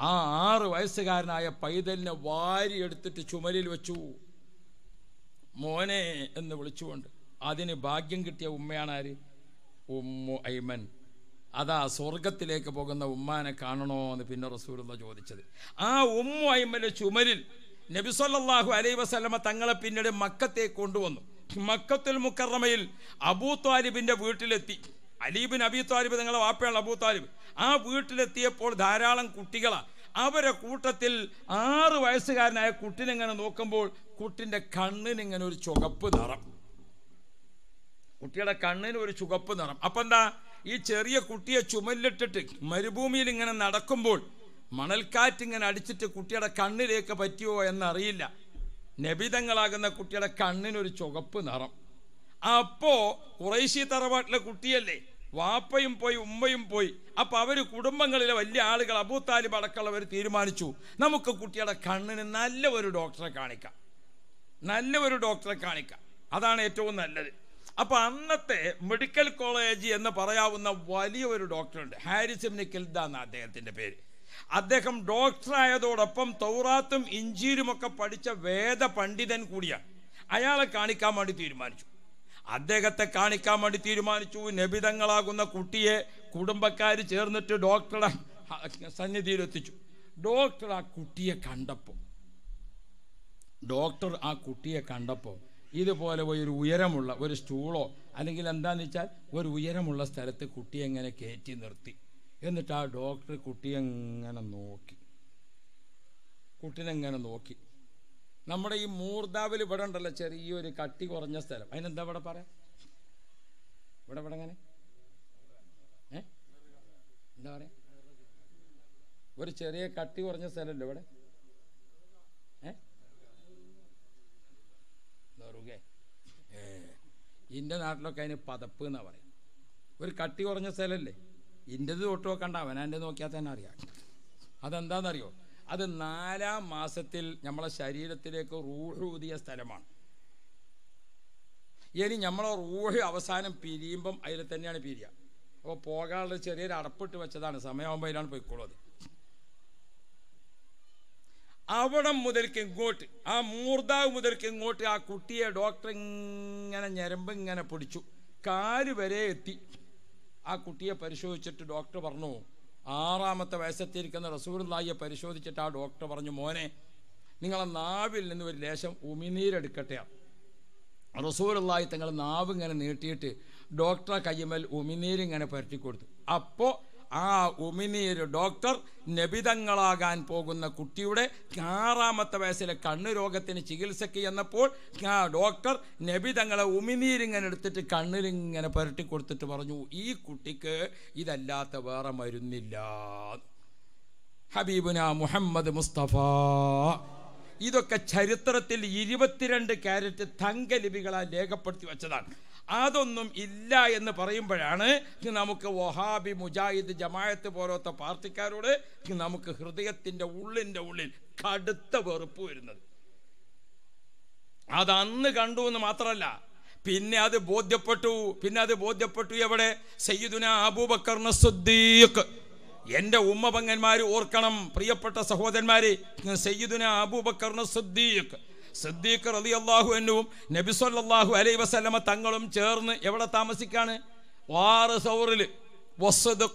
ആ ആറ് വയസ്സുകാരനായ പൈതലിനെ വാരിയെടുത്തിട്ട് ചുമലിൽ വെച്ചു മോനെ എന്ന് വിളിച്ചുകൊണ്ട് അതിന് ഭാഗ്യം കിട്ടിയ ഉമ്മയാണ് ആര് ഉമ്മു ഐമൻ അതാ സ്വർഗത്തിലേക്ക് പോകുന്ന ഉമ്മാനെ കാണണോ എന്ന് പിന്നെ റസൂലുള്ള ചോദിച്ചത് ആ ഉമ്മു ഐമൻ്റെ ചുമലിൽ നബിസ്വല്ലാഹു അലൈ തങ്ങളെ പിന്നീട് മക്കത്തേക്ക് കൊണ്ടുവന്നു മക്കത്തുൽ മുക്കറമയിൽ അബൂ താലിബിൻ്റെ വീട്ടിലെത്തി അലീബിൻ അബി താലിബ് നിങ്ങളെ വാപ്പയാണ് അബൂ താലിബ് ആ വീട്ടിലെത്തിയപ്പോൾ ധാരാളം കുട്ടികളാണ് അവരെ കൂട്ടത്തിൽ ആറ് വയസ്സുകാരനായ കുട്ടിനെങ്ങനെ നോക്കുമ്പോൾ കുട്ടിൻ്റെ കണ്ണിനിങ്ങനെ ഒരു ചുവപ്പ് നിറം കുട്ടിയുടെ കണ്ണിന് ഒരു ചുവപ്പ് നിറം അപ്പം എന്താ ഈ ചെറിയ കുട്ടിയെ ചുമല്ലിട്ടിട്ട് മരുഭൂമിയിൽ ഇങ്ങനെ നടക്കുമ്പോൾ മണൽക്കാറ്റ് ഇങ്ങനെ അടിച്ചിട്ട് കുട്ടിയുടെ കണ്ണിലേക്ക് പറ്റിയോ എന്നറിയില്ല നബിതങ്ങളാകുന്ന കുട്ടിയുടെ കണ്ണിനൊരു ചുവപ്പ് നിറം അപ്പോൾ കുറേശ്ശി തറവാട്ടിലെ കുട്ടിയല്ലേ വാപ്പയും പോയി ഉമ്മയും പോയി അപ്പൊ അവര് കുടുംബങ്ങളിലെ വലിയ ആളുകൾ അബൂ അടക്കമുള്ളവർ തീരുമാനിച്ചു നമുക്ക് കുട്ടിയുടെ കണ്ണിന് നല്ല ഒരു ഡോക്ടറെ കാണിക്കാം നല്ല ഒരു ഡോക്ടറെ കാണിക്കാം അതാണ് ഏറ്റവും നല്ലത് അപ്പൊ അന്നത്തെ മെഡിക്കൽ കോളേജ് എന്ന് പറയാവുന്ന വലിയൊരു ഡോക്ടറുണ്ട് ഹാരിസ് നിക്കിൽദ എന്ന അദ്ദേഹത്തിന്റെ പേര് അദ്ദേഹം ഡോക്ടറായതോടൊപ്പം തൗറാത്തും ഇഞ്ചീരുമൊക്കെ പഠിച്ച വേദ പണ്ഡിതൻ കൂടിയാണ് അയാളെ കാണിക്കാൻ വേണ്ടി തീരുമാനിച്ചു അദ്ദേഹത്തെ കാണിക്കാൻ വേണ്ടി തീരുമാനിച്ചു നബിതങ്ങളാകുന്ന കുട്ടിയെ കുടുംബക്കാർ ചേർന്നിട്ട് ഡോക്ടറുടെ സന്നിധിയിലെത്തിച്ചു ഡോക്ടർ ആ കുട്ടിയെ കണ്ടപ്പോൾ ഡോക്ടർ ആ കുട്ടിയെ കണ്ടപ്പോൾ ഇതുപോലെ ഒരു ഉയരമുള്ള ഒരു സ്റ്റൂളോ അല്ലെങ്കിൽ എന്താണെന്ന് വെച്ചാൽ ഒരു ഉയരമുള്ള സ്ഥലത്ത് കുട്ടിയെ എങ്ങനെ കയറ്റി നിർത്തി എന്നിട്ട് ആ ഡോക്ടർ കുട്ടിയെങ്ങനെ നോക്കി കുട്ടിനെങ്ങനെ നോക്കി നമ്മുടെ ഈ മൂർദാവിൽ ഇവിടെ ഉണ്ടല്ലോ ചെറിയൊരു കട്ടി കുറഞ്ഞ സ്ഥലം അതിനെന്താ ഇവിടെ പറയാം ഇവിടെ ഇവിടെ എങ്ങനെ എന്താ പറയാ ഒരു ചെറിയ കട്ടി കുറഞ്ഞ സ്ഥലമല്ലോ ഇവിടെ ഏ നെറുകെ ഏ എൻ്റെ നാട്ടിലൊക്കെ അതിന് പതപ്പ് എന്നാ പറയും ഒരു കട്ടി കുറഞ്ഞ സ്ഥലമല്ലേ ഇൻ്റെത് തൊട്ട് വെക്കണ്ട അവനാൻ്റെ നോക്കിയാൽ തന്നെ അറിയാം അതെന്താണെന്നറിയോ അത് നാലാം മാസത്തിൽ നമ്മളെ ശരീരത്തിലേക്ക് റൂഹൂതിയ സ്ഥലമാണ് ഇനി നമ്മളെ റൂഹ് അവസാനം പിരിയുമ്പം അതിൽ തന്നെയാണ് പിരിയ അപ്പോൾ പോകാനുള്ള ചെറിയൊരു അടപ്പിട്ട് വെച്ചതാണ് സമയമാകുമ്പോൾ അതിലാണ് പോയിക്കോളത് അവിടെ മുതൽക്ക് ഇങ്ങോട്ട് ആ മൂർദാവ് മുതൽക്ക് ഇങ്ങോട്ട് ആ കുട്ടിയെ ഡോക്ടർ ഇങ്ങനെ ഞരമ്പ് ഇങ്ങനെ പിടിച്ചു കാല് വരെ എത്തി ആ കുട്ടിയെ പരിശോധിച്ചിട്ട് ഡോക്ടർ പറഞ്ഞു ആറാമത്തെ വയസ്സെത്തിയിരിക്കുന്ന റസൂറുല്ലായിയെ പരിശോധിച്ചിട്ട് ആ ഡോക്ടർ പറഞ്ഞു മോനെ നിങ്ങളെ നാവിൽ നിന്ന് ഒരു ലേശം ഉമിനീരെടുക്കട്ടെ റസൂറുള്ളായി തങ്ങൾ നാവ് ഇങ്ങനെ നീട്ടിയിട്ട് ഡോക്ടറെ കയ്യുമേൽ ഉമിനീരിങ്ങനെ പുരട്ടിക്കൊടുത്തു അപ്പോൾ ആ ഉമിനീര് ഡോക്ടർ നബിതങ്ങളാകാൻ പോകുന്ന കുട്ടിയുടെ ആറാമത്തെ വയസ്സിലെ കണ്ണ് രോഗത്തിന് ചികിത്സയ്ക്ക് എന്നപ്പോൾ ആ ഡോക്ടർ നബിതങ്ങളെ ഉമിനീരിങ്ങനെ എടുത്തിട്ട് കണ്ണിലിങ്ങനെ പുരട്ടി കൊടുത്തിട്ട് പറഞ്ഞു ഈ കുട്ടിക്ക് ഇതല്ലാത്ത വേറെ മരുന്നില്ല ഹബീബുന മുഹമ്മദ് മുസ്തഫ ഇതൊക്കെ ചരിത്രത്തിൽ ഇരുപത്തിരണ്ട് ക്യാരറ്റ് തങ്കലിപികളാൽ രേഖപ്പെടുത്തി വെച്ചതാണ് അതൊന്നും ഇല്ല എന്ന് പറയുമ്പോഴാണ് നമുക്ക് വഹാബി മുജാഹിദ് ജമായത്ത് പോലത്തെ പാർട്ടിക്കാരോട് നമുക്ക് ഹൃദയത്തിൻ്റെ ഉള്ളിൻ്റെ ഉള്ളിൽ കടുത്ത വെറുപ്പ് വരുന്നത് അത് അന്ന് കണ്ടു എന്ന് മാത്രമല്ല പിന്നെ അത് ബോധ്യപ്പെട്ടു പിന്നെ അത് ബോധ്യപ്പെട്ടു എവിടെ സയ്യിദുന അബൂബക്കർ സിദ്ദീഖ് എൻ്റെ ഉമ്മ പങ്ങന്മാർ ഓർക്കണം പ്രിയപ്പെട്ട സഹോദരന്മാരെ സയ്യിദുന അബൂബക്കറിന് സുദ്ദീഖ് സിദ്ദീഖ് റലി അള്ളാഹു എന്നും നബിസ്വല്ലാഹു അലൈ വസ്ലമ തങ്ങളും ചേർന്ന് എവിടെ താമസിക്കാണ് വാറ് സൗറിൽ والصدق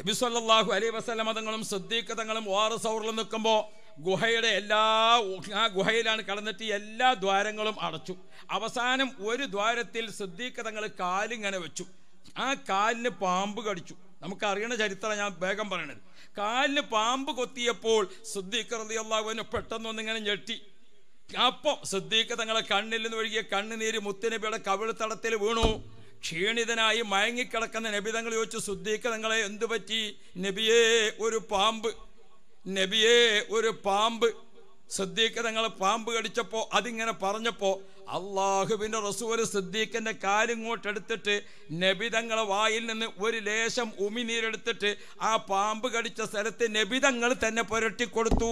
നബി സല്ലാഹു അലൈ വസ്ലം മതങ്ങളും സദ്ദീഖ് തങ്ങളും ഓറ് സൗറിലും നിൽക്കുമ്പോൾ ഗുഹയുടെ എല്ലാ ആ ഗുഹയിലാണ് കടന്നിട്ട് എല്ലാ ദ്വാരങ്ങളും അടച്ചു അവസാനം ഒരു ദ്വാരത്തിൽ സുദ്ദീഖതങ്ങൾ കാലിങ്ങനെ വെച്ചു ആ കാലിന് പാമ്പ് കടിച്ചു നമുക്കറിയണ ചരിത്രം ഞാൻ വേഗം പറയണത് കാലിന് പാമ്പ് കൊത്തിയപ്പോൾ സിദ്ദീഖ് റലിയല്ലാവിന് പെട്ടെന്നൊന്നിങ്ങനെ ഞെട്ടി അപ്പോൾ സിദ്ദീഖ് തങ്ങളെ കണ്ണിൽ നിന്ന് ഒഴുകിയ കണ്ണുനീര് മുത്തനബിയുടെ കവിൾ തടത്തിൽ വീണു ക്ഷീണിതനായി മയങ്ങിക്കിടക്കുന്ന നബി തങ്ങൾ ചോദിച്ചു സുദ്ദീഖ് നിങ്ങളെ എന്തു പറ്റി നബിയേ ഒരു പാമ്പ് നബിയേ ഒരു പാമ്പ് സിദ്ദീഖ് തങ്ങളെ പാമ്പ് കടിച്ചപ്പോൾ അതിങ്ങനെ പറഞ്ഞപ്പോൾ അള്ളാഹുവിൻ്റെ റസൂൽ സിദ്ദീഖിൻ്റെ കാലിങ്ങോട്ടെടുത്തിട്ട് നബി തങ്ങളെ വായിൽ നിന്ന് ഒരു ലേശം ഉമിനീരെടുത്തിട്ട് ആ പാമ്പ് കടിച്ച സ്ഥലത്ത് നബി തങ്ങൾ തന്നെ പുരട്ടിക്കൊടുത്തു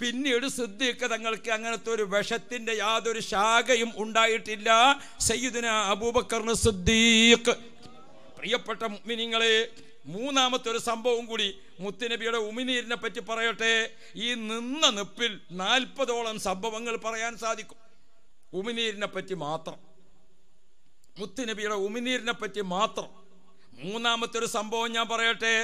പിന്നീട് സിദ്ദീഖ് തങ്ങൾക്ക് അങ്ങനത്തെ ഒരു വിഷത്തിന്റെ യാതൊരു ശാഖയും ഉണ്ടായിട്ടില്ല സയ്യിദിന അബൂബക്കറിന് സിദ്ദീഖ് പ്രിയപ്പെട്ട മിനിങ്ങളെ മൂന്നാമത്തെ ഒരു സംഭവം കൂടി മുത്തുനബിയുടെ ഉമിനീരിനെ പറ്റി പറയട്ടെ ഈ നിന്ന നിപ്പിൽ നാൽപ്പതോളം സംഭവങ്ങൾ പറയാൻ സാധിക്കും ഉമിനീരിനെ പറ്റി മാത്രം മുത്തുനബിയുടെ ഉമിനീരിനെ പറ്റി മാത്രം മൂന്നാമത്തെ ഒരു സംഭവം ഞാൻ പറയട്ടെ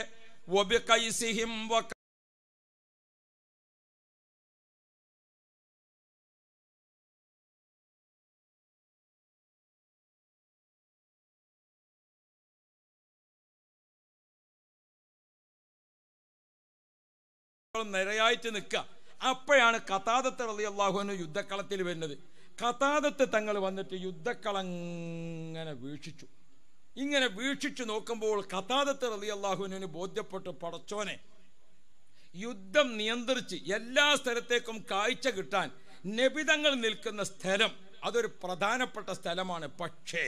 നിരയായിട്ട് നിൽക്കുക അപ്പോഴാണ് കഥാതത്ത് റലി അള്ളാഹുവിന് യുദ്ധക്കളത്തിൽ വരുന്നത് കഥാതത്ത് തങ്ങൾ വന്നിട്ട് യുദ്ധക്കളങ്ങനെ വീക്ഷിച്ചു ഇങ്ങനെ വീക്ഷിച്ചു നോക്കുമ്പോൾ കഥാതത്ത് റലി അള്ളാഹുവിനു ബോധ്യപ്പെട്ട് പടച്ചോനെ യുദ്ധം നിയന്ത്രിച്ച് എല്ലാ സ്ഥലത്തേക്കും കാഴ്ച കിട്ടാൻ നിബിതങ്ങൾ നിൽക്കുന്ന സ്ഥലം അതൊരു പ്രധാനപ്പെട്ട സ്ഥലമാണ് പക്ഷേ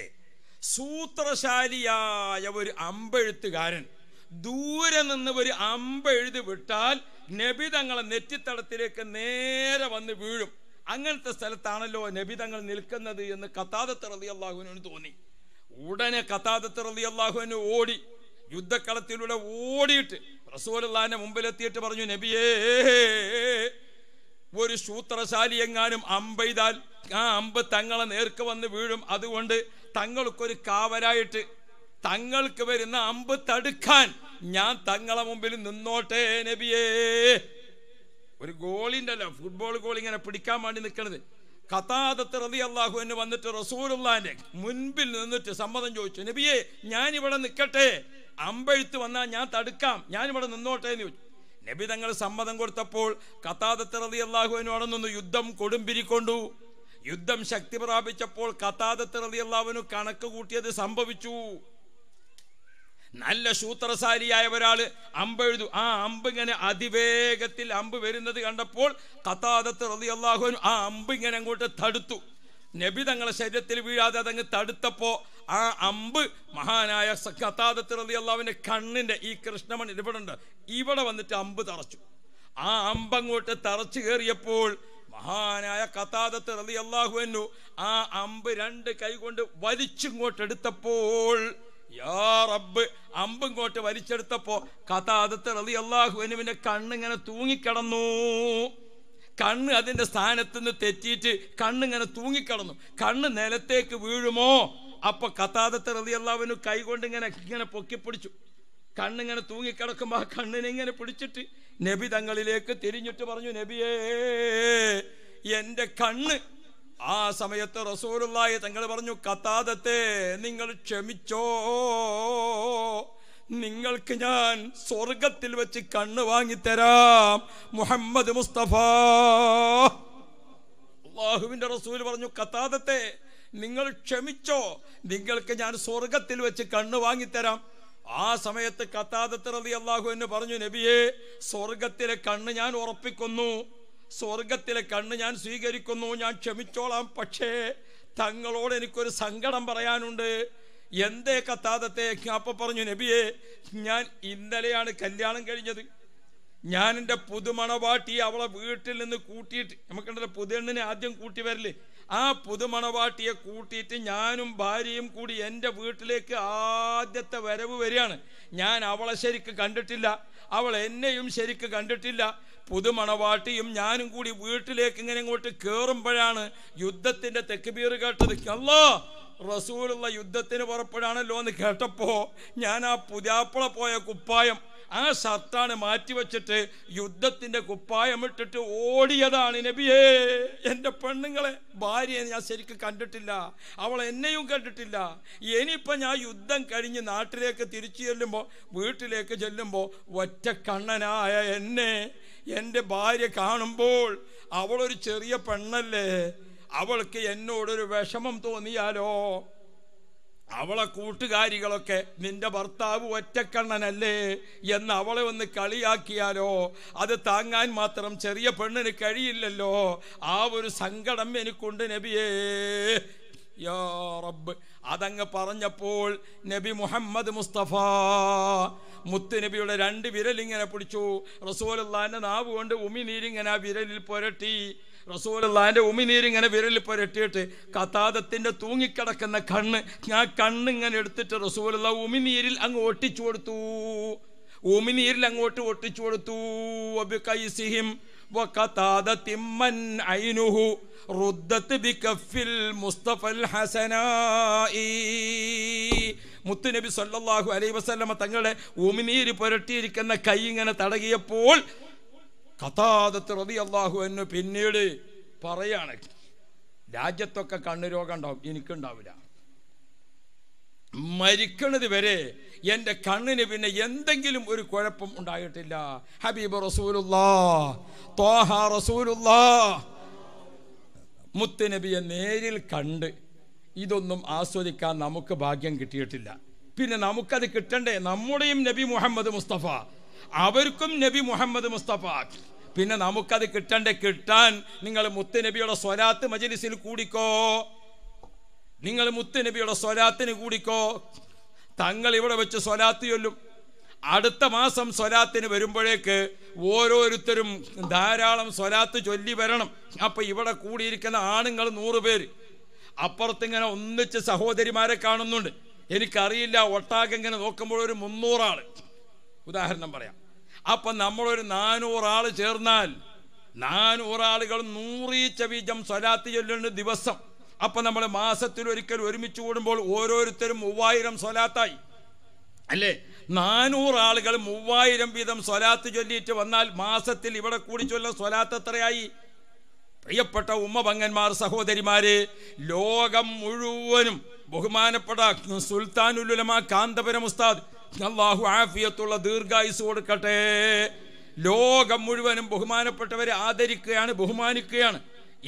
സൂത്രശാലിയായ ഒരു അമ്പെഴുത്തുകാരൻ ദൂരെ നിന്ന് ഒരു എഴുതി വിട്ടാൽ നബി തങ്ങളെ നെറ്റിത്തടത്തിലേക്ക് നേരെ വന്ന് വീഴും അങ്ങനത്തെ സ്ഥലത്താണല്ലോ നബി തങ്ങൾ നിൽക്കുന്നത് എന്ന് കത്താദത്ത് റതി അള്ളാഹുവിനു തോന്നി ഉടനെ കത്താദത്ത് റതി അള്ളാഹുവിന് ഓടി യുദ്ധക്കളത്തിലൂടെ ഓടിയിട്ട് റസൂലുള്ളാന്റെ മുമ്പിലെത്തിയിട്ട് പറഞ്ഞു നബിയേ ഒരു സൂത്രശാലി എങ്ങാനും അമ്പെയ്താൽ ആ അമ്പ് തങ്ങളെ നേർക്ക് വന്ന് വീഴും അതുകൊണ്ട് തങ്ങൾക്കൊരു കാവരായിട്ട് തങ്ങൾക്ക് വരുന്ന അമ്പ് തടുക്കാൻ ഞാൻ തങ്ങളെ മുമ്പിൽ നിന്നോട്ടെ നബിയേ ഒരു അല്ല ഫുട്ബോൾ ഗോൾ ഇങ്ങനെ പിടിക്കാൻ വേണ്ടി നിൽക്കണത് കഥാതത്ത് റതി അള്ളാഹു എന്ന് വന്നിട്ട് റസൂലുള്ളാന്റെ മുൻപിൽ നിന്നിട്ട് സമ്മതം ചോദിച്ചു നബിയേ ഞാൻ ഇവിടെ നിൽക്കട്ടെ അമ്പഴുത്ത് വന്നാൽ ഞാൻ തടുക്കാം ഞാൻ ഇവിടെ നിന്നോട്ടെ എന്ന് ചോദിച്ചു നബി തങ്ങൾ സമ്മതം കൊടുത്തപ്പോൾ കഥാതത്ത് റതി അള്ളാഹു എന്നോട് നിന്ന് യുദ്ധം കൊടുമ്പിരി കൊണ്ടു യുദ്ധം ശക്തി പ്രാപിച്ചപ്പോൾ കഥാതത്ത് റതി അള്ളാഹുവിന് കണക്ക് കൂട്ടിയത് സംഭവിച്ചു നല്ല ശൂത്രസാരിയായ ഒരാൾ എഴുതു ആ അമ്പ് ഇങ്ങനെ അതിവേഗത്തിൽ അമ്പ് വരുന്നത് കണ്ടപ്പോൾ കത്താദത്ത് റതി അള്ളാഹുവിനും ആ അമ്പ് ഇങ്ങനെ അങ്ങോട്ട് തടുത്തു നബി തങ്ങളെ ശരീരത്തിൽ വീഴാതെ അതങ്ങ് തടുത്തപ്പോൾ ആ അമ്പ് മഹാനായ കത്താദത്ത് റതി അള്ളാഹുവിൻ്റെ കണ്ണിൻ്റെ ഈ കൃഷ്ണമണി ഇവിടെ ഉണ്ട് ഇവിടെ വന്നിട്ട് അമ്പ് തറച്ചു ആ അമ്പ് അങ്ങോട്ട് തറച്ചു കയറിയപ്പോൾ മഹാനായ കത്താദത്ത് റതി അള്ളാഹുവിനു ആ അമ്പ് രണ്ട് കൈകൊണ്ട് വലിച്ചിങ്ങോട്ടെടുത്തപ്പോൾ റബ്ബ് അമ്പും കോട്ട് വലിച്ചെടുത്തപ്പോ കഥ അതത്തെ റലി അള്ളാഹുവിനുവിന്റെ കണ്ണിങ്ങനെ തൂങ്ങിക്കിടന്നു കണ്ണ് അതിന്റെ സ്ഥാനത്ത് നിന്ന് തെറ്റിയിട്ട് കണ്ണിങ്ങനെ തൂങ്ങിക്കിടന്നു കണ്ണ് നിലത്തേക്ക് വീഴുമോ അപ്പൊ കഥാദത്ത് റതി അള്ളാഹുവിനു കൈകൊണ്ട് ഇങ്ങനെ ഇങ്ങനെ പൊക്കിപ്പിടിച്ചു കണ്ണിങ്ങനെ തൂങ്ങിക്കിടക്കുമ്പോ ആ കണ്ണിനെ ഇങ്ങനെ പിടിച്ചിട്ട് നബി തങ്ങളിലേക്ക് തിരിഞ്ഞിട്ട് പറഞ്ഞു നബിയേ എന്റെ കണ്ണ് ആ സമയത്ത് റസൂലുള്ളാഹി തങ്ങൾ പറഞ്ഞു കത്താദത്തെ നിങ്ങൾ ക്ഷമിച്ചോ നിങ്ങൾക്ക് ഞാൻ സ്വർഗത്തിൽ വെച്ച് കണ്ണ് വാങ്ങിത്തരാം മുഹമ്മദ് മുസ്തഫ അള്ളാഹുവിന്റെ റസൂൽ പറഞ്ഞു കത്താദത്തെ നിങ്ങൾ ക്ഷമിച്ചോ നിങ്ങൾക്ക് ഞാൻ സ്വർഗത്തിൽ വെച്ച് കണ്ണ് വാങ്ങിത്തരാം ആ സമയത്ത് കത്താദത്ത് റതി അള്ളാഹു എന്ന് പറഞ്ഞു നബിയെ സ്വർഗത്തിലെ കണ്ണ് ഞാൻ ഉറപ്പിക്കുന്നു സ്വർഗത്തിലെ കണ്ണ് ഞാൻ സ്വീകരിക്കുന്നു ഞാൻ ക്ഷമിച്ചോളാം പക്ഷേ തങ്ങളോട് എനിക്കൊരു സങ്കടം പറയാനുണ്ട് എന്തേ കത്താതത്തെ അപ്പ പറഞ്ഞു നബിയെ ഞാൻ ഇന്നലെയാണ് കല്യാണം കഴിഞ്ഞത് ഞാൻ എൻ്റെ പുതുമണവാട്ടി അവളെ വീട്ടിൽ നിന്ന് കൂട്ടിയിട്ട് നമുക്കുണ്ടല്ലോ പുതുണ്ണിനെ ആദ്യം കൂട്ടി വരല്ലേ ആ പുതുമണവാട്ടിയെ കൂട്ടിയിട്ട് ഞാനും ഭാര്യയും കൂടി എൻ്റെ വീട്ടിലേക്ക് ആദ്യത്തെ വരവ് വരികയാണ് ഞാൻ അവളെ ശരിക്ക് കണ്ടിട്ടില്ല അവൾ എന്നെയും ശരിക്ക് കണ്ടിട്ടില്ല പുതുമണവാട്ടിയും ഞാനും കൂടി വീട്ടിലേക്ക് ഇങ്ങനെ ഇങ്ങോട്ട് കയറുമ്പോഴാണ് യുദ്ധത്തിൻ്റെ തെക്കുബീർ കേട്ടത് അല്ലോ റസൂലുള്ള യുദ്ധത്തിന് പുറപ്പെടാണല്ലോ എന്ന് കേട്ടപ്പോൾ ഞാൻ ആ പുതിയാപ്പള പോയ കുപ്പായം ആ ഷർട്ടാണ് മാറ്റിവെച്ചിട്ട് യുദ്ധത്തിൻ്റെ കുപ്പായമിട്ടിട്ട് ഓടിയതാണ് നബിയേ എൻ്റെ പെണ്ണുങ്ങളെ ഭാര്യയെ ഞാൻ ശരിക്കും കണ്ടിട്ടില്ല അവൾ എന്നെയും കണ്ടിട്ടില്ല ഇനിയിപ്പോൾ ഞാൻ യുദ്ധം കഴിഞ്ഞ് നാട്ടിലേക്ക് തിരിച്ചു ചെല്ലുമ്പോൾ വീട്ടിലേക്ക് ചെല്ലുമ്പോൾ ഒറ്റ കണ്ണനായ എന്നെ എൻ്റെ ഭാര്യ കാണുമ്പോൾ അവളൊരു ചെറിയ പെണ്ണല്ലേ അവൾക്ക് എന്നോടൊരു വിഷമം തോന്നിയാലോ അവളെ കൂട്ടുകാരികളൊക്കെ നിന്റെ ഭർത്താവ് ഒറ്റക്കണ്ണനല്ലേ എന്ന് അവളെ ഒന്ന് കളിയാക്കിയാലോ അത് താങ്ങാൻ മാത്രം ചെറിയ പെണ്ണിന് കഴിയില്ലല്ലോ ആ ഒരു സങ്കടം എനിക്കുണ്ട് നബിയേ യാ റബ്ബ് അതങ്ങ് പറഞ്ഞപ്പോൾ നബി മുഹമ്മദ് മുസ്തഫ മുത്തുനബിയുടെ രണ്ട് വിരലിങ്ങനെ പിടിച്ചു റസൂലുള്ളാൻ്റെ നാവ് കൊണ്ട് ഉമിനീരിങ്ങനെ ആ വിരലിൽ പുരട്ടി റസൂലാൻ്റെ ഉമിനീരിങ്ങനെ വിരലിൽ പുരട്ടിയിട്ട് കഥാതത്തിൻ്റെ തൂങ്ങിക്കിടക്കുന്ന കണ്ണ് ഞാൻ കണ്ണ് ഇങ്ങനെ എടുത്തിട്ട് റസൂലുള്ള ഉമിനീരിൽ അങ്ങ് ഒട്ടിച്ചു കൊടുത്തു ഉമിനീരിൽ അങ്ങോട്ട് ഒട്ടിച്ചു കൊടുത്തു കൈസിഹിം മുത്തുനബി സല്ലാഹു അലൈ വസ്ലമ തങ്ങളുടെ ഉമിനീര് പുരട്ടിയിരിക്കുന്ന കൈ ഇങ്ങനെ തടകിയപ്പോൾ കഥാതത്ത് റതി അള്ളാഹു എന്ന് പിന്നീട് പറയാണ് രാജ്യത്തൊക്കെ കണ്ണു രോഗം ഉണ്ടാവും എനിക്കുണ്ടാവില്ല മരിക്കണത് വരെ എൻ്റെ കണ്ണിന് പിന്നെ എന്തെങ്കിലും ഒരു കുഴപ്പം ഉണ്ടായിട്ടില്ല ഹബീബ് റസൂലുല്ലാ തോഹ റസൂലുല്ലാ മുത്തുനബിയെ നേരിൽ കണ്ട് ഇതൊന്നും ആസ്വദിക്കാൻ നമുക്ക് ഭാഗ്യം കിട്ടിയിട്ടില്ല പിന്നെ നമുക്കത് കിട്ടണ്ടേ നമ്മുടെയും നബി മുഹമ്മദ് മുസ്തഫ അവർക്കും നബി മുഹമ്മദ് മുസ്തഫ ആക്കി പിന്നെ നമുക്കത് കിട്ടണ്ടേ കിട്ടാൻ നിങ്ങൾ മുത്ത് നബിയുടെ സ്വരാത്ത് മജലിസിൽ കൂടിക്കോ നിങ്ങൾ മുത്ത് നബിയുടെ സ്വരാത്തിന് കൂടിക്കോ തങ്ങൾ ഇവിടെ വെച്ച് സ്വരാത്ത് ചൊല്ലും അടുത്ത മാസം സ്വരാത്തിന് വരുമ്പോഴേക്ക് ഓരോരുത്തരും ധാരാളം സ്വരാത്ത് ചൊല്ലി വരണം അപ്പൊ ഇവിടെ കൂടിയിരിക്കുന്ന ആണുങ്ങൾ നൂറുപേര് പേര് അപ്പുറത്തിങ്ങനെ ഒന്നിച്ച് സഹോദരിമാരെ കാണുന്നുണ്ട് എനിക്കറിയില്ല ഒട്ടാകെ ഇങ്ങനെ നോക്കുമ്പോൾ ഒരു മുന്നൂറാള് ഉദാഹരണം പറയാം അപ്പൊ നമ്മളൊരു നാനൂറാൾ ചേർന്നാൽ നാനൂറാളുകൾ നൂറീച്ച ബീജം സ്വലാത്ത് ചൊല്ലുന്ന ദിവസം അപ്പൊ നമ്മൾ മാസത്തിൽ ഒരിക്കൽ ഒരുമിച്ച് കൂടുമ്പോൾ ഓരോരുത്തരും മൂവായിരം സ്വലാത്തായി അല്ലേ നാനൂറാളുകൾ മൂവായിരം വീതം സ്വലാത്ത് ചൊല്ലിയിട്ട് വന്നാൽ മാസത്തിൽ ഇവിടെ കൂടി ചൊല്ല സ്വലാത്ത് എത്രയായി പ്രിയപ്പെട്ട ഉമ്മഭങ്ങന്മാർ സഹോദരിമാരെ ലോകം മുഴുവനും ബഹുമാനപ്പെട്ട സുൽത്താനുലുലമ കാന്തപുരം ഉസ്താദ് അള്ളാഹു ആഫിയത്തുള്ള ദീർഘായുസ് കൊടുക്കട്ടെ ലോകം മുഴുവനും ബഹുമാനപ്പെട്ടവരെ ആദരിക്കുകയാണ് ബഹുമാനിക്കുകയാണ്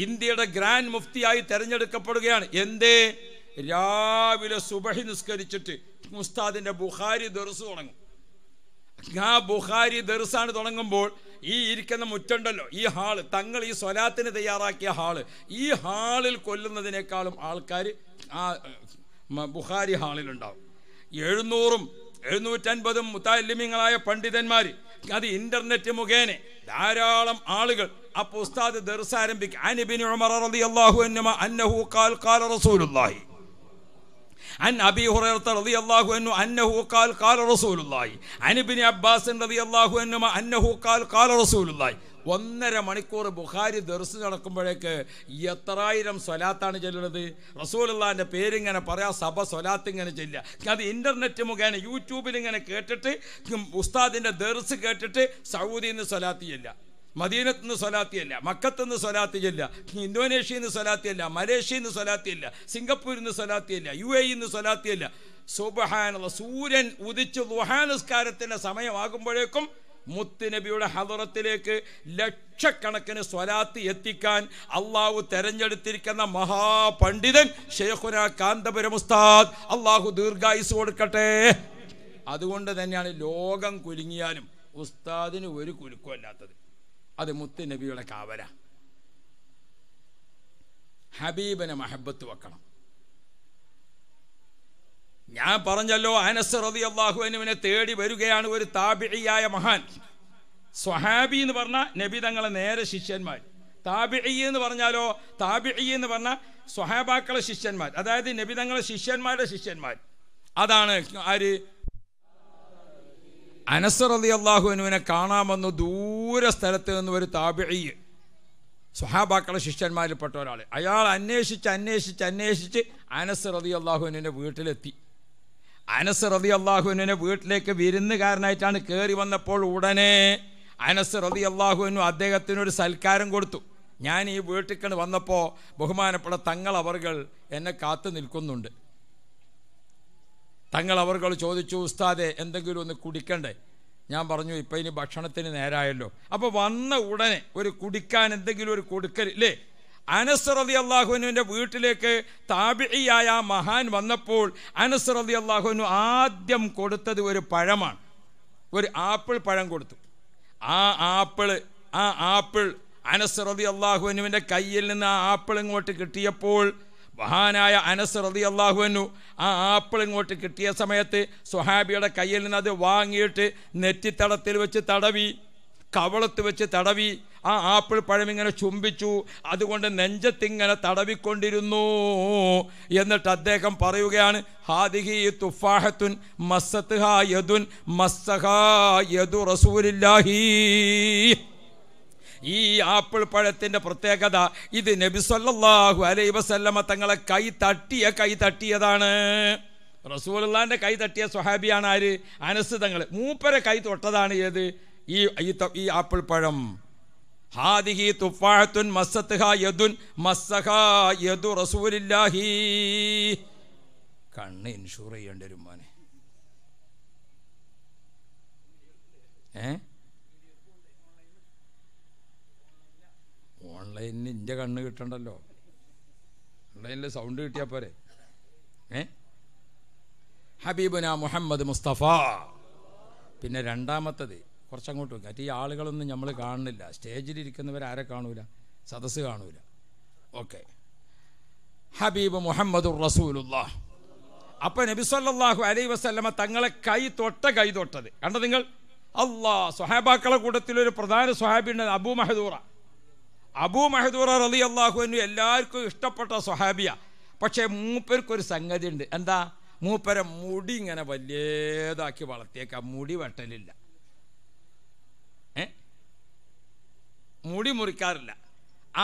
ഇന്ത്യയുടെ ഗ്രാൻഡ് മുഫ്തിയായി തെരഞ്ഞെടുക്കപ്പെടുകയാണ് എന്തേ രാവിലെ സുബഹി നിസ്കരിച്ചിട്ട് മുസ്താദിന്റെ ബുഹാരി ദർസ് തുടങ്ങും ആ ബുഹാരി ദർസാണ് തുടങ്ങുമ്പോൾ ഈ ഇരിക്കുന്ന മുറ്റുണ്ടല്ലോ ഈ ഹാള് തങ്ങൾ ഈ സ്വലാത്തിന് തയ്യാറാക്കിയ ഹാള് ഈ ഹാളിൽ കൊല്ലുന്നതിനേക്കാളും ആൾക്കാർ ആ ബുഹാരി ഹാളിലുണ്ടാവും എഴുന്നൂറും എഴുന്നൂറ്റൻപതും മുത്താലിമിങ്ങളായ പണ്ഡിതന്മാർ അത് ഇന്റർനെറ്റ് മുഖേന ധാരാളം ആളുകൾ അപ്പോൾ ഉസ്താദ് ദർസ് ആരംഭിക്കും ഉമർ റളിയല്ലാഹു അൻഹു അന്നഹു ഖാൽ ഖാല റസൂലുള്ളാഹി عن أبي هريرة رضي الله عنه أنه قال قال رسول الله عن ابن عباس رضي الله عنهما أنه قال قال رسول الله ഒന്നര മണിക്കൂർ ബുഖാരി ദർസ് നടക്കുമ്പോഴേക്ക് എത്രായിരം സ്വലാത്താണ് ചെല്ലുന്നത് റസൂലുള്ളാൻ്റെ പേരിങ്ങനെ പറയാം സഭ സ്വലാത്ത് ഇങ്ങനെ ചെല്ലുക അത് ഇൻ്റർനെറ്റ് മുഖേന യൂട്യൂബിൽ ഇങ്ങനെ കേട്ടിട്ട് ഉസ്താദിൻ്റെ ദർസ് കേട്ടിട്ട് സൗദിയിൽ നിന്ന് സ്വലാത്ത് ചെല്ലുക മദീനത്ത് നിന്ന് സ്വലാത്തിയല്ല മക്കത്ത് നിന്ന് ചെല്ല ഇന്തോനേഷ്യയിൽ നിന്ന് സ്വലാത്തിയല്ല മലേഷ്യയിൽ നിന്ന് സ്വലാത്തിയല്ല സിംഗപ്പൂരിൽ നിന്ന് സ്വലാത്തിയല്ല യു എയിൽ നിന്ന് സ്വലാത്തിയല്ല സുബഹാനുള്ള സൂര്യൻ ഉദിച്ച് ദുഹാ സമയമാകുമ്പോഴേക്കും മുത്തുനബിയുടെ ഹദറത്തിലേക്ക് ലക്ഷക്കണക്കിന് സ്വലാത്ത് എത്തിക്കാൻ അള്ളാഹു തെരഞ്ഞെടുത്തിരിക്കുന്ന മഹാപണ്ഡിതൻ ഷെയ്ഖുന കാന്തപുരം ഉസ്താദ് അള്ളാഹു ദീർഘായുസ് കൊടുക്കട്ടെ അതുകൊണ്ട് തന്നെയാണ് ലോകം കുലുങ്ങിയാലും ഉസ്താദിന് ഒരു കുലുക്കുമല്ലാത്തത് അത് മുത്തുനബിയുടെ കാവല ഹബീബിനെ മഹബത്ത് വെക്കണം ഞാൻ പറഞ്ഞല്ലോ അനസ് റതി അള്ളാഹുവിനെ തേടി വരികയാണ് ഒരു താപിഴിയായ മഹാൻ സ്വഹാബി എന്ന് പറഞ്ഞ നബി തങ്ങളെ നേരെ ശിഷ്യന്മാർ താബിഇ എന്ന് പറഞ്ഞാലോ താബിഇ എന്ന് പറഞ്ഞ സ്വഹാബാക്കളെ ശിഷ്യന്മാർ അതായത് നബി തങ്ങളെ ശിഷ്യന്മാരുടെ ശിഷ്യന്മാർ അതാണ് ആര് അനസ് റതി അള്ളാഹുവിനുവിനെ കാണാമെന്ന് ദൂര സ്ഥലത്ത് നിന്ന് ഒരു താബിഇ സ്വഹാബാക്കളെ ശിഷ്യന്മാരിൽപ്പെട്ട ഒരാൾ അയാൾ അന്വേഷിച്ച് അന്വേഷിച്ച് അന്വേഷിച്ച് അനസ് റബി അള്ളാഹുവിനെ വീട്ടിലെത്തി അനസ് റബി അള്ളാഹുവിനെ വീട്ടിലേക്ക് വിരുന്നുകാരനായിട്ടാണ് കയറി വന്നപ്പോൾ ഉടനെ അനസ് റബി അള്ളാഹുവിനും അദ്ദേഹത്തിനൊരു സൽക്കാരം കൊടുത്തു ഞാൻ ഈ വീട്ടിൽ വന്നപ്പോൾ ബഹുമാനപ്പെട്ട തങ്ങൾ അവർകൾ എന്നെ കാത്തു നിൽക്കുന്നുണ്ട് തങ്ങൾ അവർകൾ ചോദിച്ചു ഉസ്താദെ എന്തെങ്കിലും ഒന്ന് കുടിക്കണ്ടേ ഞാൻ പറഞ്ഞു ഇപ്പം ഇനി ഭക്ഷണത്തിന് നേരായല്ലോ അപ്പോൾ വന്ന ഉടനെ ഒരു കുടിക്കാൻ എന്തെങ്കിലും ഒരു കൊടുക്കൽ ഇല്ലേ അനസ് റതി അള്ളാഹുനുവിൻ്റെ വീട്ടിലേക്ക് താപിഴിയായ മഹാൻ വന്നപ്പോൾ അനസ് റതി അള്ളാഹുനു ആദ്യം കൊടുത്തത് ഒരു പഴമാണ് ഒരു ആപ്പിൾ പഴം കൊടുത്തു ആ ആപ്പിൾ ആ ആപ്പിൾ അനസ് റതി അള്ളാഹുനുവിൻ്റെ കയ്യിൽ നിന്ന് ആ ആപ്പിൾ ഇങ്ങോട്ട് കിട്ടിയപ്പോൾ മഹാനായ അനസ് റതി അള്ളാഹുവിനു ആ ആപ്പിൾ ഇങ്ങോട്ട് കിട്ടിയ സമയത്ത് സുഹാബിയുടെ കയ്യിൽ നിന്ന് അത് വാങ്ങിയിട്ട് നെറ്റിത്തടത്തിൽ വെച്ച് തടവി കവളത്ത് വെച്ച് തടവി ആ ആപ്പിൾ പഴം ഇങ്ങനെ ചുംബിച്ചു അതുകൊണ്ട് നെഞ്ചത്തിങ്ങനെ തടവിക്കൊണ്ടിരുന്നു എന്നിട്ട് അദ്ദേഹം പറയുകയാണ് ഹാദിഹി തുഫാഹത്തുൻ മസ്സത്ത് ഹാ യദുൻ മസ്സഹാ യദു ഈ ആപ്പിൾ പഴത്തിൻ്റെ പ്രത്യേകത ഇത് നബിസൊല്ലാഹു അലൈ വസല്ലമ തങ്ങളെ കൈ തട്ടിയ കൈ തട്ടിയതാണ് റസൂലുള്ളാൻ്റെ കൈ തട്ടിയ സ്വഹാബിയാണ് ആര് അനസ് തങ്ങൾ മൂപ്പരെ കൈ തൊട്ടതാണ് ഏത് ഈ ഈ ആപ്പിൾ പഴം ഹാദിഹി തുഫാഹത്തുൻ മസ്സത്ത്ഹ യദുൻ മസ്സഹാ യദു റസൂലില്ലാഹി കണ്ണ് ഇൻഷുർ ചെയ്യേണ്ടി വരും മോനെ ഏ ഓൺലൈനിൽ എൻ്റെ കണ്ണ് കിട്ടണ്ടല്ലോ ഓൺലൈനിൽ സൗണ്ട് കിട്ടിയാൽ പോരെ ഏ ഹബീബുന മുഹമ്മദ് മുസ്തഫ പിന്നെ രണ്ടാമത്തത് അങ്ങോട്ട് വയ്ക്കുക മറ്റേ ഈ ആളുകളൊന്നും നമ്മൾ കാണുന്നില്ല ആരെ കാണൂല സദസ് കാണൂല ഓക്കെ ഹബീബ് മുഹമ്മദ് റസൂലുള്ള നബി നബിസ്വല്ലാഹു അലൈ വസ്ലമ തങ്ങളെ കൈ തൊട്ട കൈ തൊട്ടത് കണ്ടോ നിങ്ങൾ അള്ളാ സുഹാബാക്കളെ കൂട്ടത്തിൽ ഒരു പ്രധാന ഉണ്ട് അബൂ മഹദൂറ അബൂ മഹദൂറ റലി അള്ളാഹു എന്നു എല്ലാവർക്കും ഇഷ്ടപ്പെട്ട സുഹാബിയ പക്ഷേ മൂപ്പർക്കൊരു സംഗതി ഉണ്ട് എന്താ മൂപ്പരെ മുടി ഇങ്ങനെ വലിയതാക്കി വളർത്തിയേക്കാം മുടി വെട്ടലില്ല മുടി മുറിക്കാറില്ല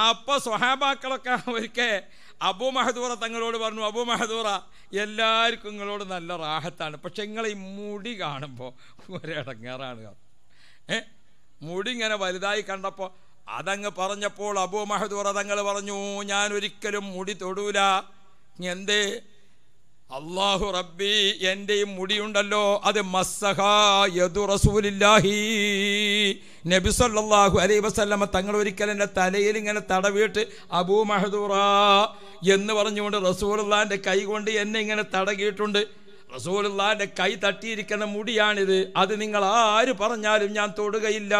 അപ്പോൾ സ്വഹാബാക്കളൊക്കെ ഒരിക്കൽ അബു മഹദൂറ തങ്ങളോട് പറഞ്ഞു അബു മഹദൂറ എല്ലാവർക്കും നിങ്ങളോട് നല്ല റാഹത്താണ് പക്ഷെ നിങ്ങളെ ഈ മുടി കാണുമ്പോൾ ഒരിടങ്ങേറാണ് ഏ മുടി ഇങ്ങനെ വലുതായി കണ്ടപ്പോൾ അതങ്ങ് പറഞ്ഞപ്പോൾ അബു മഹദൂറ തങ്ങൾ പറഞ്ഞു ഞാൻ ഒരിക്കലും മുടി തൊടൂല എന്തേ അള്ളാഹു റബ്ബി എൻ്റെയും മുടിയുണ്ടല്ലോ അത് നബി നബിസല്ലാഹു അലൈ വസ്ല്ലമ്മ തങ്ങൾ ഒരിക്കൽ എൻ്റെ തലയിൽ ഇങ്ങനെ തടവിയിട്ട് അബൂ മഹദൂറ എന്ന് പറഞ്ഞുകൊണ്ട് റസൂലുള്ളാൻ്റെ കൈ കൊണ്ട് എന്നെ ഇങ്ങനെ തടകിയിട്ടുണ്ട് റസൂലുള്ളാൻ്റെ കൈ തട്ടിയിരിക്കുന്ന മുടിയാണിത് അത് നിങ്ങൾ ആര് പറഞ്ഞാലും ഞാൻ തൊടുകയില്ല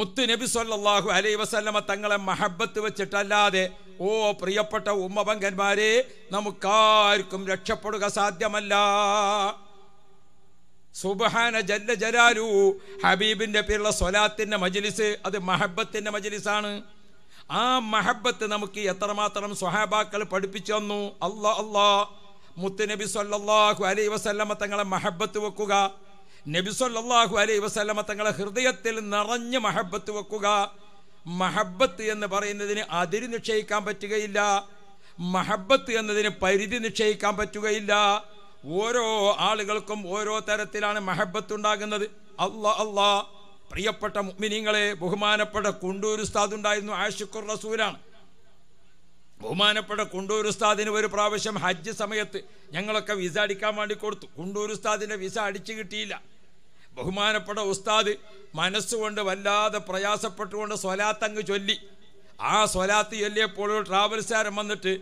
മുത്ത് നബി സല്ലാഹു അലൈ വസ്ല്ലമ്മ തങ്ങളെ മഹബത്ത് വെച്ചിട്ടല്ലാതെ ഓ പ്രിയപ്പെട്ട ഉമ്മപങ്കന്മാരെ നമുക്കാർക്കും രക്ഷപ്പെടുക സാധ്യമല്ല സുബഹാന ജല്ല ജലാലു ഹബീബിന്റെ പേരുള്ള സ്വലാത്തിന്റെ മജിലിസ് അത് മഹബത്തിന്റെ മജിലിസാണ് ആ മഹബത്ത് നമുക്ക് എത്രമാത്രം സ്വഹാബാക്കൾ പഠിപ്പിച്ചു തന്നു അല്ലാ മുത്ത് നബി സല്ലാഹു അലൈ വസല്ലമ തങ്ങളെ മഹബത്ത് വെക്കുക നബി സല്ലാഹു അലൈ വസല്ലമ തങ്ങളെ ഹൃദയത്തിൽ നിറഞ്ഞ് മഹബത്ത് വെക്കുക മഹബത്ത് എന്ന് പറയുന്നതിന് അതിര് നിശ്ചയിക്കാൻ പറ്റുകയില്ല മഹബത്ത് എന്നതിന് പരിധി നിശ്ചയിക്കാൻ പറ്റുകയില്ല ഓരോ ആളുകൾക്കും ഓരോ തരത്തിലാണ് മഹബത്ത് ഉണ്ടാകുന്നത് അള്ളാ അള്ളാ പ്രിയപ്പെട്ട മുഗ്മിനിങ്ങളെ ബഹുമാനപ്പെട്ട കുണ്ടൂർ ഉസ്താദ് ഉണ്ടായിരുന്നു ആഷിഖുർ റസൂലാണ് ബഹുമാനപ്പെട്ട കുണ്ടൂർ ഉസ്താദിന് ഒരു പ്രാവശ്യം ഹജ്ജ് സമയത്ത് ഞങ്ങളൊക്കെ വിസ അടിക്കാൻ വേണ്ടി കൊടുത്തു കുണ്ടൂർ ഉസ്താദിൻ്റെ വിസ അടിച്ചു കിട്ടിയില്ല ബഹുമാനപ്പെട്ട ഉസ്താദ് മനസ്സുകൊണ്ട് വല്ലാതെ പ്രയാസപ്പെട്ടുകൊണ്ട് സ്വലാത്തങ്ങ് ചൊല്ലി ആ സ്വലാത്ത് ചൊല്ലിയപ്പോൾ ട്രാവൽസുകാരൻ വന്നിട്ട്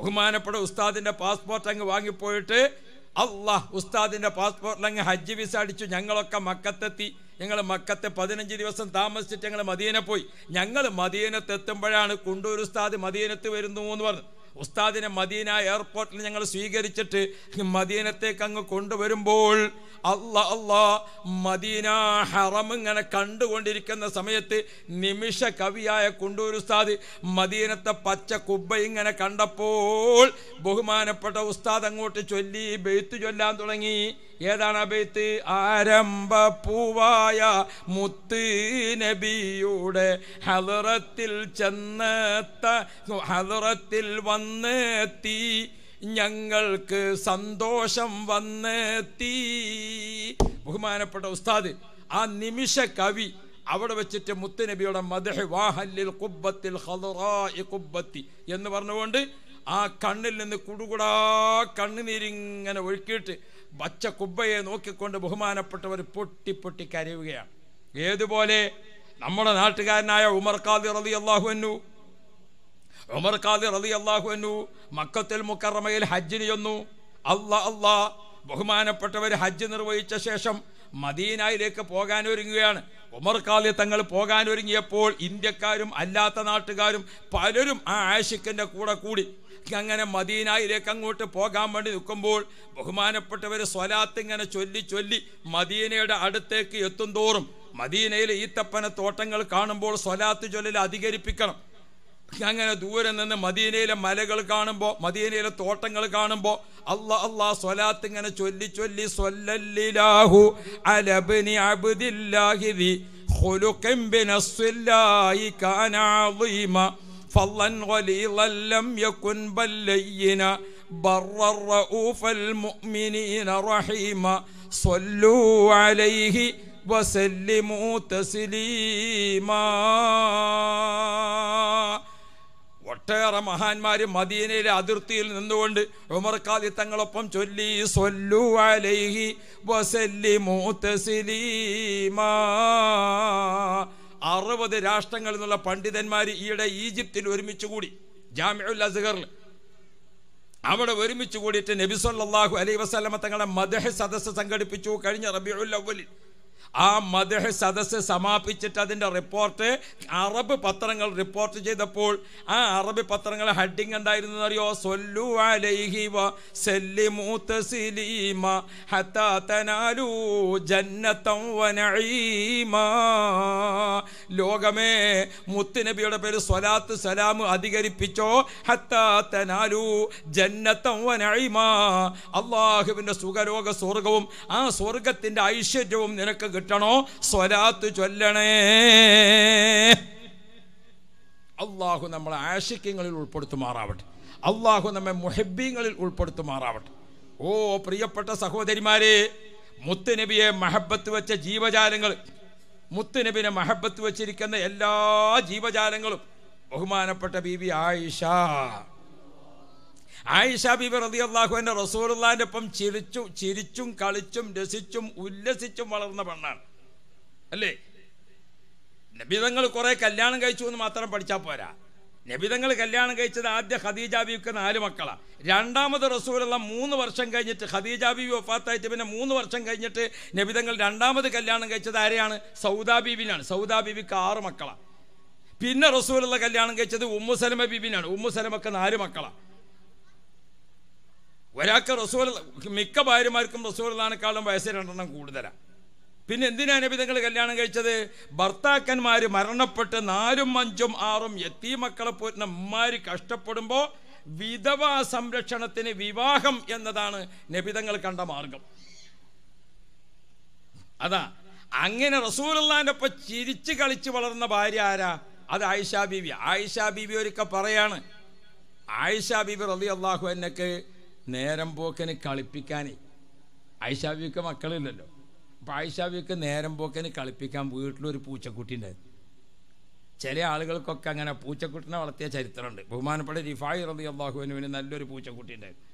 ബഹുമാനപ്പെട്ട ഉസ്താദിൻ്റെ പാസ്പോർട്ട് അങ്ങ് വാങ്ങിപ്പോയിട്ട് അള്ളാഹ് ഉസ്താദിൻ്റെ പാസ്പോർട്ടിൽ അങ്ങ് ഹജ്ജ് വിസ അടിച്ചു ഞങ്ങളൊക്കെ മക്കത്തെത്തി ഞങ്ങൾ മക്കത്തെ പതിനഞ്ച് ദിവസം താമസിച്ചിട്ട് ഞങ്ങൾ മദീന പോയി ഞങ്ങൾ മദീനത്തെത്തുമ്പോഴാണ് കുണ്ടൂർ ഉസ്താദ് മദീനത്ത് വരുന്നു എന്ന് പറഞ്ഞു ഉസ്താദിനെ മദീന എയർപോർട്ടിൽ ഞങ്ങൾ സ്വീകരിച്ചിട്ട് മദീനത്തേക്ക് അങ്ങ് കൊണ്ടുവരുമ്പോൾ അല്ല അല്ല മദീന ഹറം ഇങ്ങനെ കണ്ടുകൊണ്ടിരിക്കുന്ന സമയത്ത് നിമിഷ കവിയായ കൊണ്ടൂർ ഉസ്താദ് മദീനത്തെ പച്ച കുബ്ബ ഇങ്ങനെ കണ്ടപ്പോൾ ബഹുമാനപ്പെട്ട ഉസ്താദ് അങ്ങോട്ട് ചൊല്ലി ബെയ്ത്ത് ചൊല്ലാൻ തുടങ്ങി ഏതാണ് ആരംഭ ആരംഭപ്പൂവായ മുത്ത് നബിയുടെ ഹലറത്തിൽ ചെന്നെത്ത ഹലറത്തിൽ വന്നെത്തി ഞങ്ങൾക്ക് സന്തോഷം വന്നെത്തി ബഹുമാനപ്പെട്ട ഉസ്താദ് ആ നിമിഷ കവി അവിടെ വെച്ചിട്ട് മുത്തുനബിയുടെ മദഹ് വാഹല്ലിൽ കുബത്തിൽ ഹലറായി കുബ്ബത്തി എന്ന് പറഞ്ഞുകൊണ്ട് ആ കണ്ണിൽ നിന്ന് കുടുകുടാ കണ്ണുനീരിങ്ങനെ ഒഴുക്കിയിട്ട് വച്ച കുബ്ബയെ നോക്കിക്കൊണ്ട് ബഹുമാനപ്പെട്ടവർ പൊട്ടി പൊട്ടി കരയുകയാണ് ഏതുപോലെ നമ്മുടെ നാട്ടുകാരനായ ഉമർ ഖാദി റതി അള്ളാഹുവന്നു ഉമർ ഖാദി റതി അള്ളാഹുവന്നു മക്കത്തിൽ മുക്കറമയിൽ ഹജ്ജിന് ചെന്നു അള്ളാ അള്ളാ ബഹുമാനപ്പെട്ടവർ ഹജ്ജ് നിർവഹിച്ച ശേഷം മദീനയിലേക്ക് ഒരുങ്ങുകയാണ് ഉമർ ഖാദി തങ്ങൾ പോകാനൊരുങ്ങിയപ്പോൾ ഇന്ത്യക്കാരും അല്ലാത്ത നാട്ടുകാരും പലരും ആ ആഷിഖിൻ്റെ കൂടെ കൂടി അങ്ങനെ മദീനായിലേക്ക് അങ്ങോട്ട് പോകാൻ വേണ്ടി നിൽക്കുമ്പോൾ ബഹുമാനപ്പെട്ടവർ സ്വലാത്ത് ഇങ്ങനെ ചൊല്ലി ചൊല്ലി മദീനയുടെ അടുത്തേക്ക് എത്തും തോറും മദീനയിലെ ഈത്തപ്പന തോട്ടങ്ങൾ കാണുമ്പോൾ സ്വലാത്ത് ചൊല്ലൽ അധികരിപ്പിക്കണം അങ്ങനെ ദൂരെ നിന്ന് മദീനയിലെ മലകൾ കാണുമ്പോൾ മദീനയിലെ തോട്ടങ്ങൾ കാണുമ്പോൾ അള്ളാ അള്ളാ സ്വലാത്ത് ഇങ്ങനെ ചൊല്ലി ചൊല്ലി സ്വല്ലല്ലാഹു അലബിനി അബ്ദില്ലാഹിദി ഖുലുഖം ബിനസ്വല്ലായി കാനാ فضلا غليظا لم يكن بل لينا برا رؤوف المؤمنين رحيما صلوا عليه وسلموا تسليما ഒട്ടേറെ മഹാന്മാര് മദീനയിലെ അതിർത്തിയിൽ നിന്നുകൊണ്ട് ഉമർ കാദി തങ്ങളൊപ്പം ചൊല്ലി സൊല്ലു അലൈഹി വസല്ലിമു തസ്ലീമാ അറുപത് രാഷ്ട്രങ്ങളിൽ നിന്നുള്ള പണ്ഡിതന്മാർ ഈയിടെ ഈജിപ്തിൽ ഒരുമിച്ച് കൂടി ജാമ്യുൽ അസഹറിൽ അവിടെ ഒരുമിച്ച് കൂടിയിട്ട് നബിസൊല്ലാഹു അലൈ വസ്ലമ തങ്ങളുടെ മദഹ് സദസ്സ് സംഘടിപ്പിച്ചു കഴിഞ്ഞ റബിയുൽ അവലിൽ ആ മദഹ് സദസ്സ് സമാപിച്ചിട്ട് അതിൻ്റെ റിപ്പോർട്ട് അറബ് പത്രങ്ങൾ റിപ്പോർട്ട് ചെയ്തപ്പോൾ ആ അറബ് പത്രങ്ങൾ ഹഡിങ് എന്തായിരുന്നു അറിയോ സൊല്ലു അലൈഹി വ ഹത്താ തനാലു വ ലോകമേ മുത്തുനബിയുടെ പേര് സ്വലാത്ത് സലാം അധികരിപ്പിച്ചോ ഹത്താ തനാലു വനഴിമാ വ നഈമ അള്ളാഹുവിൻ്റെ സുഖരോഗ സ്വർഗവും ആ സ്വർഗത്തിൻ്റെ ഐശ്വര്യവും നിനക്ക് കിട്ടണോ സ്വലാത്ത് ചൊല്ലണേ അള്ളാഹു നമ്മളെ ആശിക്യങ്ങളിൽ ഉൾപ്പെടുത്തുമാറാവട്ടെ അള്ളാഹു നമ്മെ ഉൾപ്പെടുത്തു ഉൾപ്പെടുത്തുമാറാവട്ടെ ഓ പ്രിയപ്പെട്ട സഹോദരിമാരെ മുത്തുനബിയെ മഹബത്ത് വെച്ച ജീവജാലങ്ങൾ മുത്തുനബിനെ മഹബത്ത് വെച്ചിരിക്കുന്ന എല്ലാ ജീവജാലങ്ങളും ബഹുമാനപ്പെട്ട ബി ബി ആയിഷ ആയിഷാ ബിബി റതി അള്ളാഹുവിൻ്റെ റസൂറുള്ളാൻ്റെ ഒപ്പം ചിരിച്ചു ചിരിച്ചും കളിച്ചും രസിച്ചും ഉല്ലസിച്ചും വളർന്ന പെണ്ണാണ് അല്ലേ നബിതങ്ങൾ കുറേ കല്യാണം കഴിച്ചു എന്ന് മാത്രം പഠിച്ചാൽ പോരാ നബിതങ്ങൾ കല്യാണം കഴിച്ചത് ആദ്യ ഖദീജ ബിബിക്ക് നാല് മക്കളാണ് രണ്ടാമത് റസൂലുള്ള മൂന്ന് വർഷം കഴിഞ്ഞിട്ട് ഖദീജ ബിബി ഒഫാത്തായിട്ട് പിന്നെ മൂന്ന് വർഷം കഴിഞ്ഞിട്ട് നബിതങ്ങൾ രണ്ടാമത് കല്യാണം കഴിച്ചത് ആരെയാണ് സൗദാ ബീബിനാണ് സൗദാ ബീബിക്ക് ആറ് മക്കളാണ് പിന്നെ റസൂലുള്ള കല്യാണം കഴിച്ചത് ഉമ്മുസലമ ബീബിനാണ് ഉമ്മുസലമൊക്കെ നാല് മക്കളാണ് ഒരാൾക്ക് റസൂൽ മിക്ക ഭാര്യമാർക്കും റസൂലിനേക്കാളും വയസ്സ് രണ്ടെണ്ണം കൂടുതലാണ് പിന്നെ എന്തിനാണ് നബിതങ്ങൾ കല്യാണം കഴിച്ചത് ഭർത്താക്കന്മാർ മരണപ്പെട്ട് നാലും അഞ്ചും ആറും എത്തി മക്കളെ പോരുന്ന ഉമ്മാര് കഷ്ടപ്പെടുമ്പോൾ വിധവ സംരക്ഷണത്തിന് വിവാഹം എന്നതാണ് നബിതങ്ങൾ കണ്ട മാർഗം അതാ അങ്ങനെ റസൂലുള്ളാനൊപ്പം ചിരിച്ച് കളിച്ച് വളർന്ന ഭാര്യ ആരാ അത് ആയിഷാ ബീവി ആയിഷാ ബീവി ഒരുക്ക പറയാണ് ആയിഷാ ബീവി റബി അള്ളാഹു എന്നൊക്കെ നേരം പോക്കന് കളിപ്പിക്കാനേ ഐഷാബിക്ക് മക്കളില്ലല്ലോ അപ്പം ഐഷാബിക്ക് നേരം പോക്കന് കളിപ്പിക്കാൻ വീട്ടിലൊരു പൂച്ചക്കുട്ടി ഉണ്ടായിരുന്നു ചില ആളുകൾക്കൊക്കെ അങ്ങനെ പൂച്ചക്കുട്ടിനെ വളർത്തിയ ചരിത്രമുണ്ട് ബഹുമാനപ്പെട്ട റിഫായി റതി അള്ളാഹുവിനുവിന് നല്ലൊരു പൂച്ചക്കുട്ടി ഉണ്ടായിരുന്നു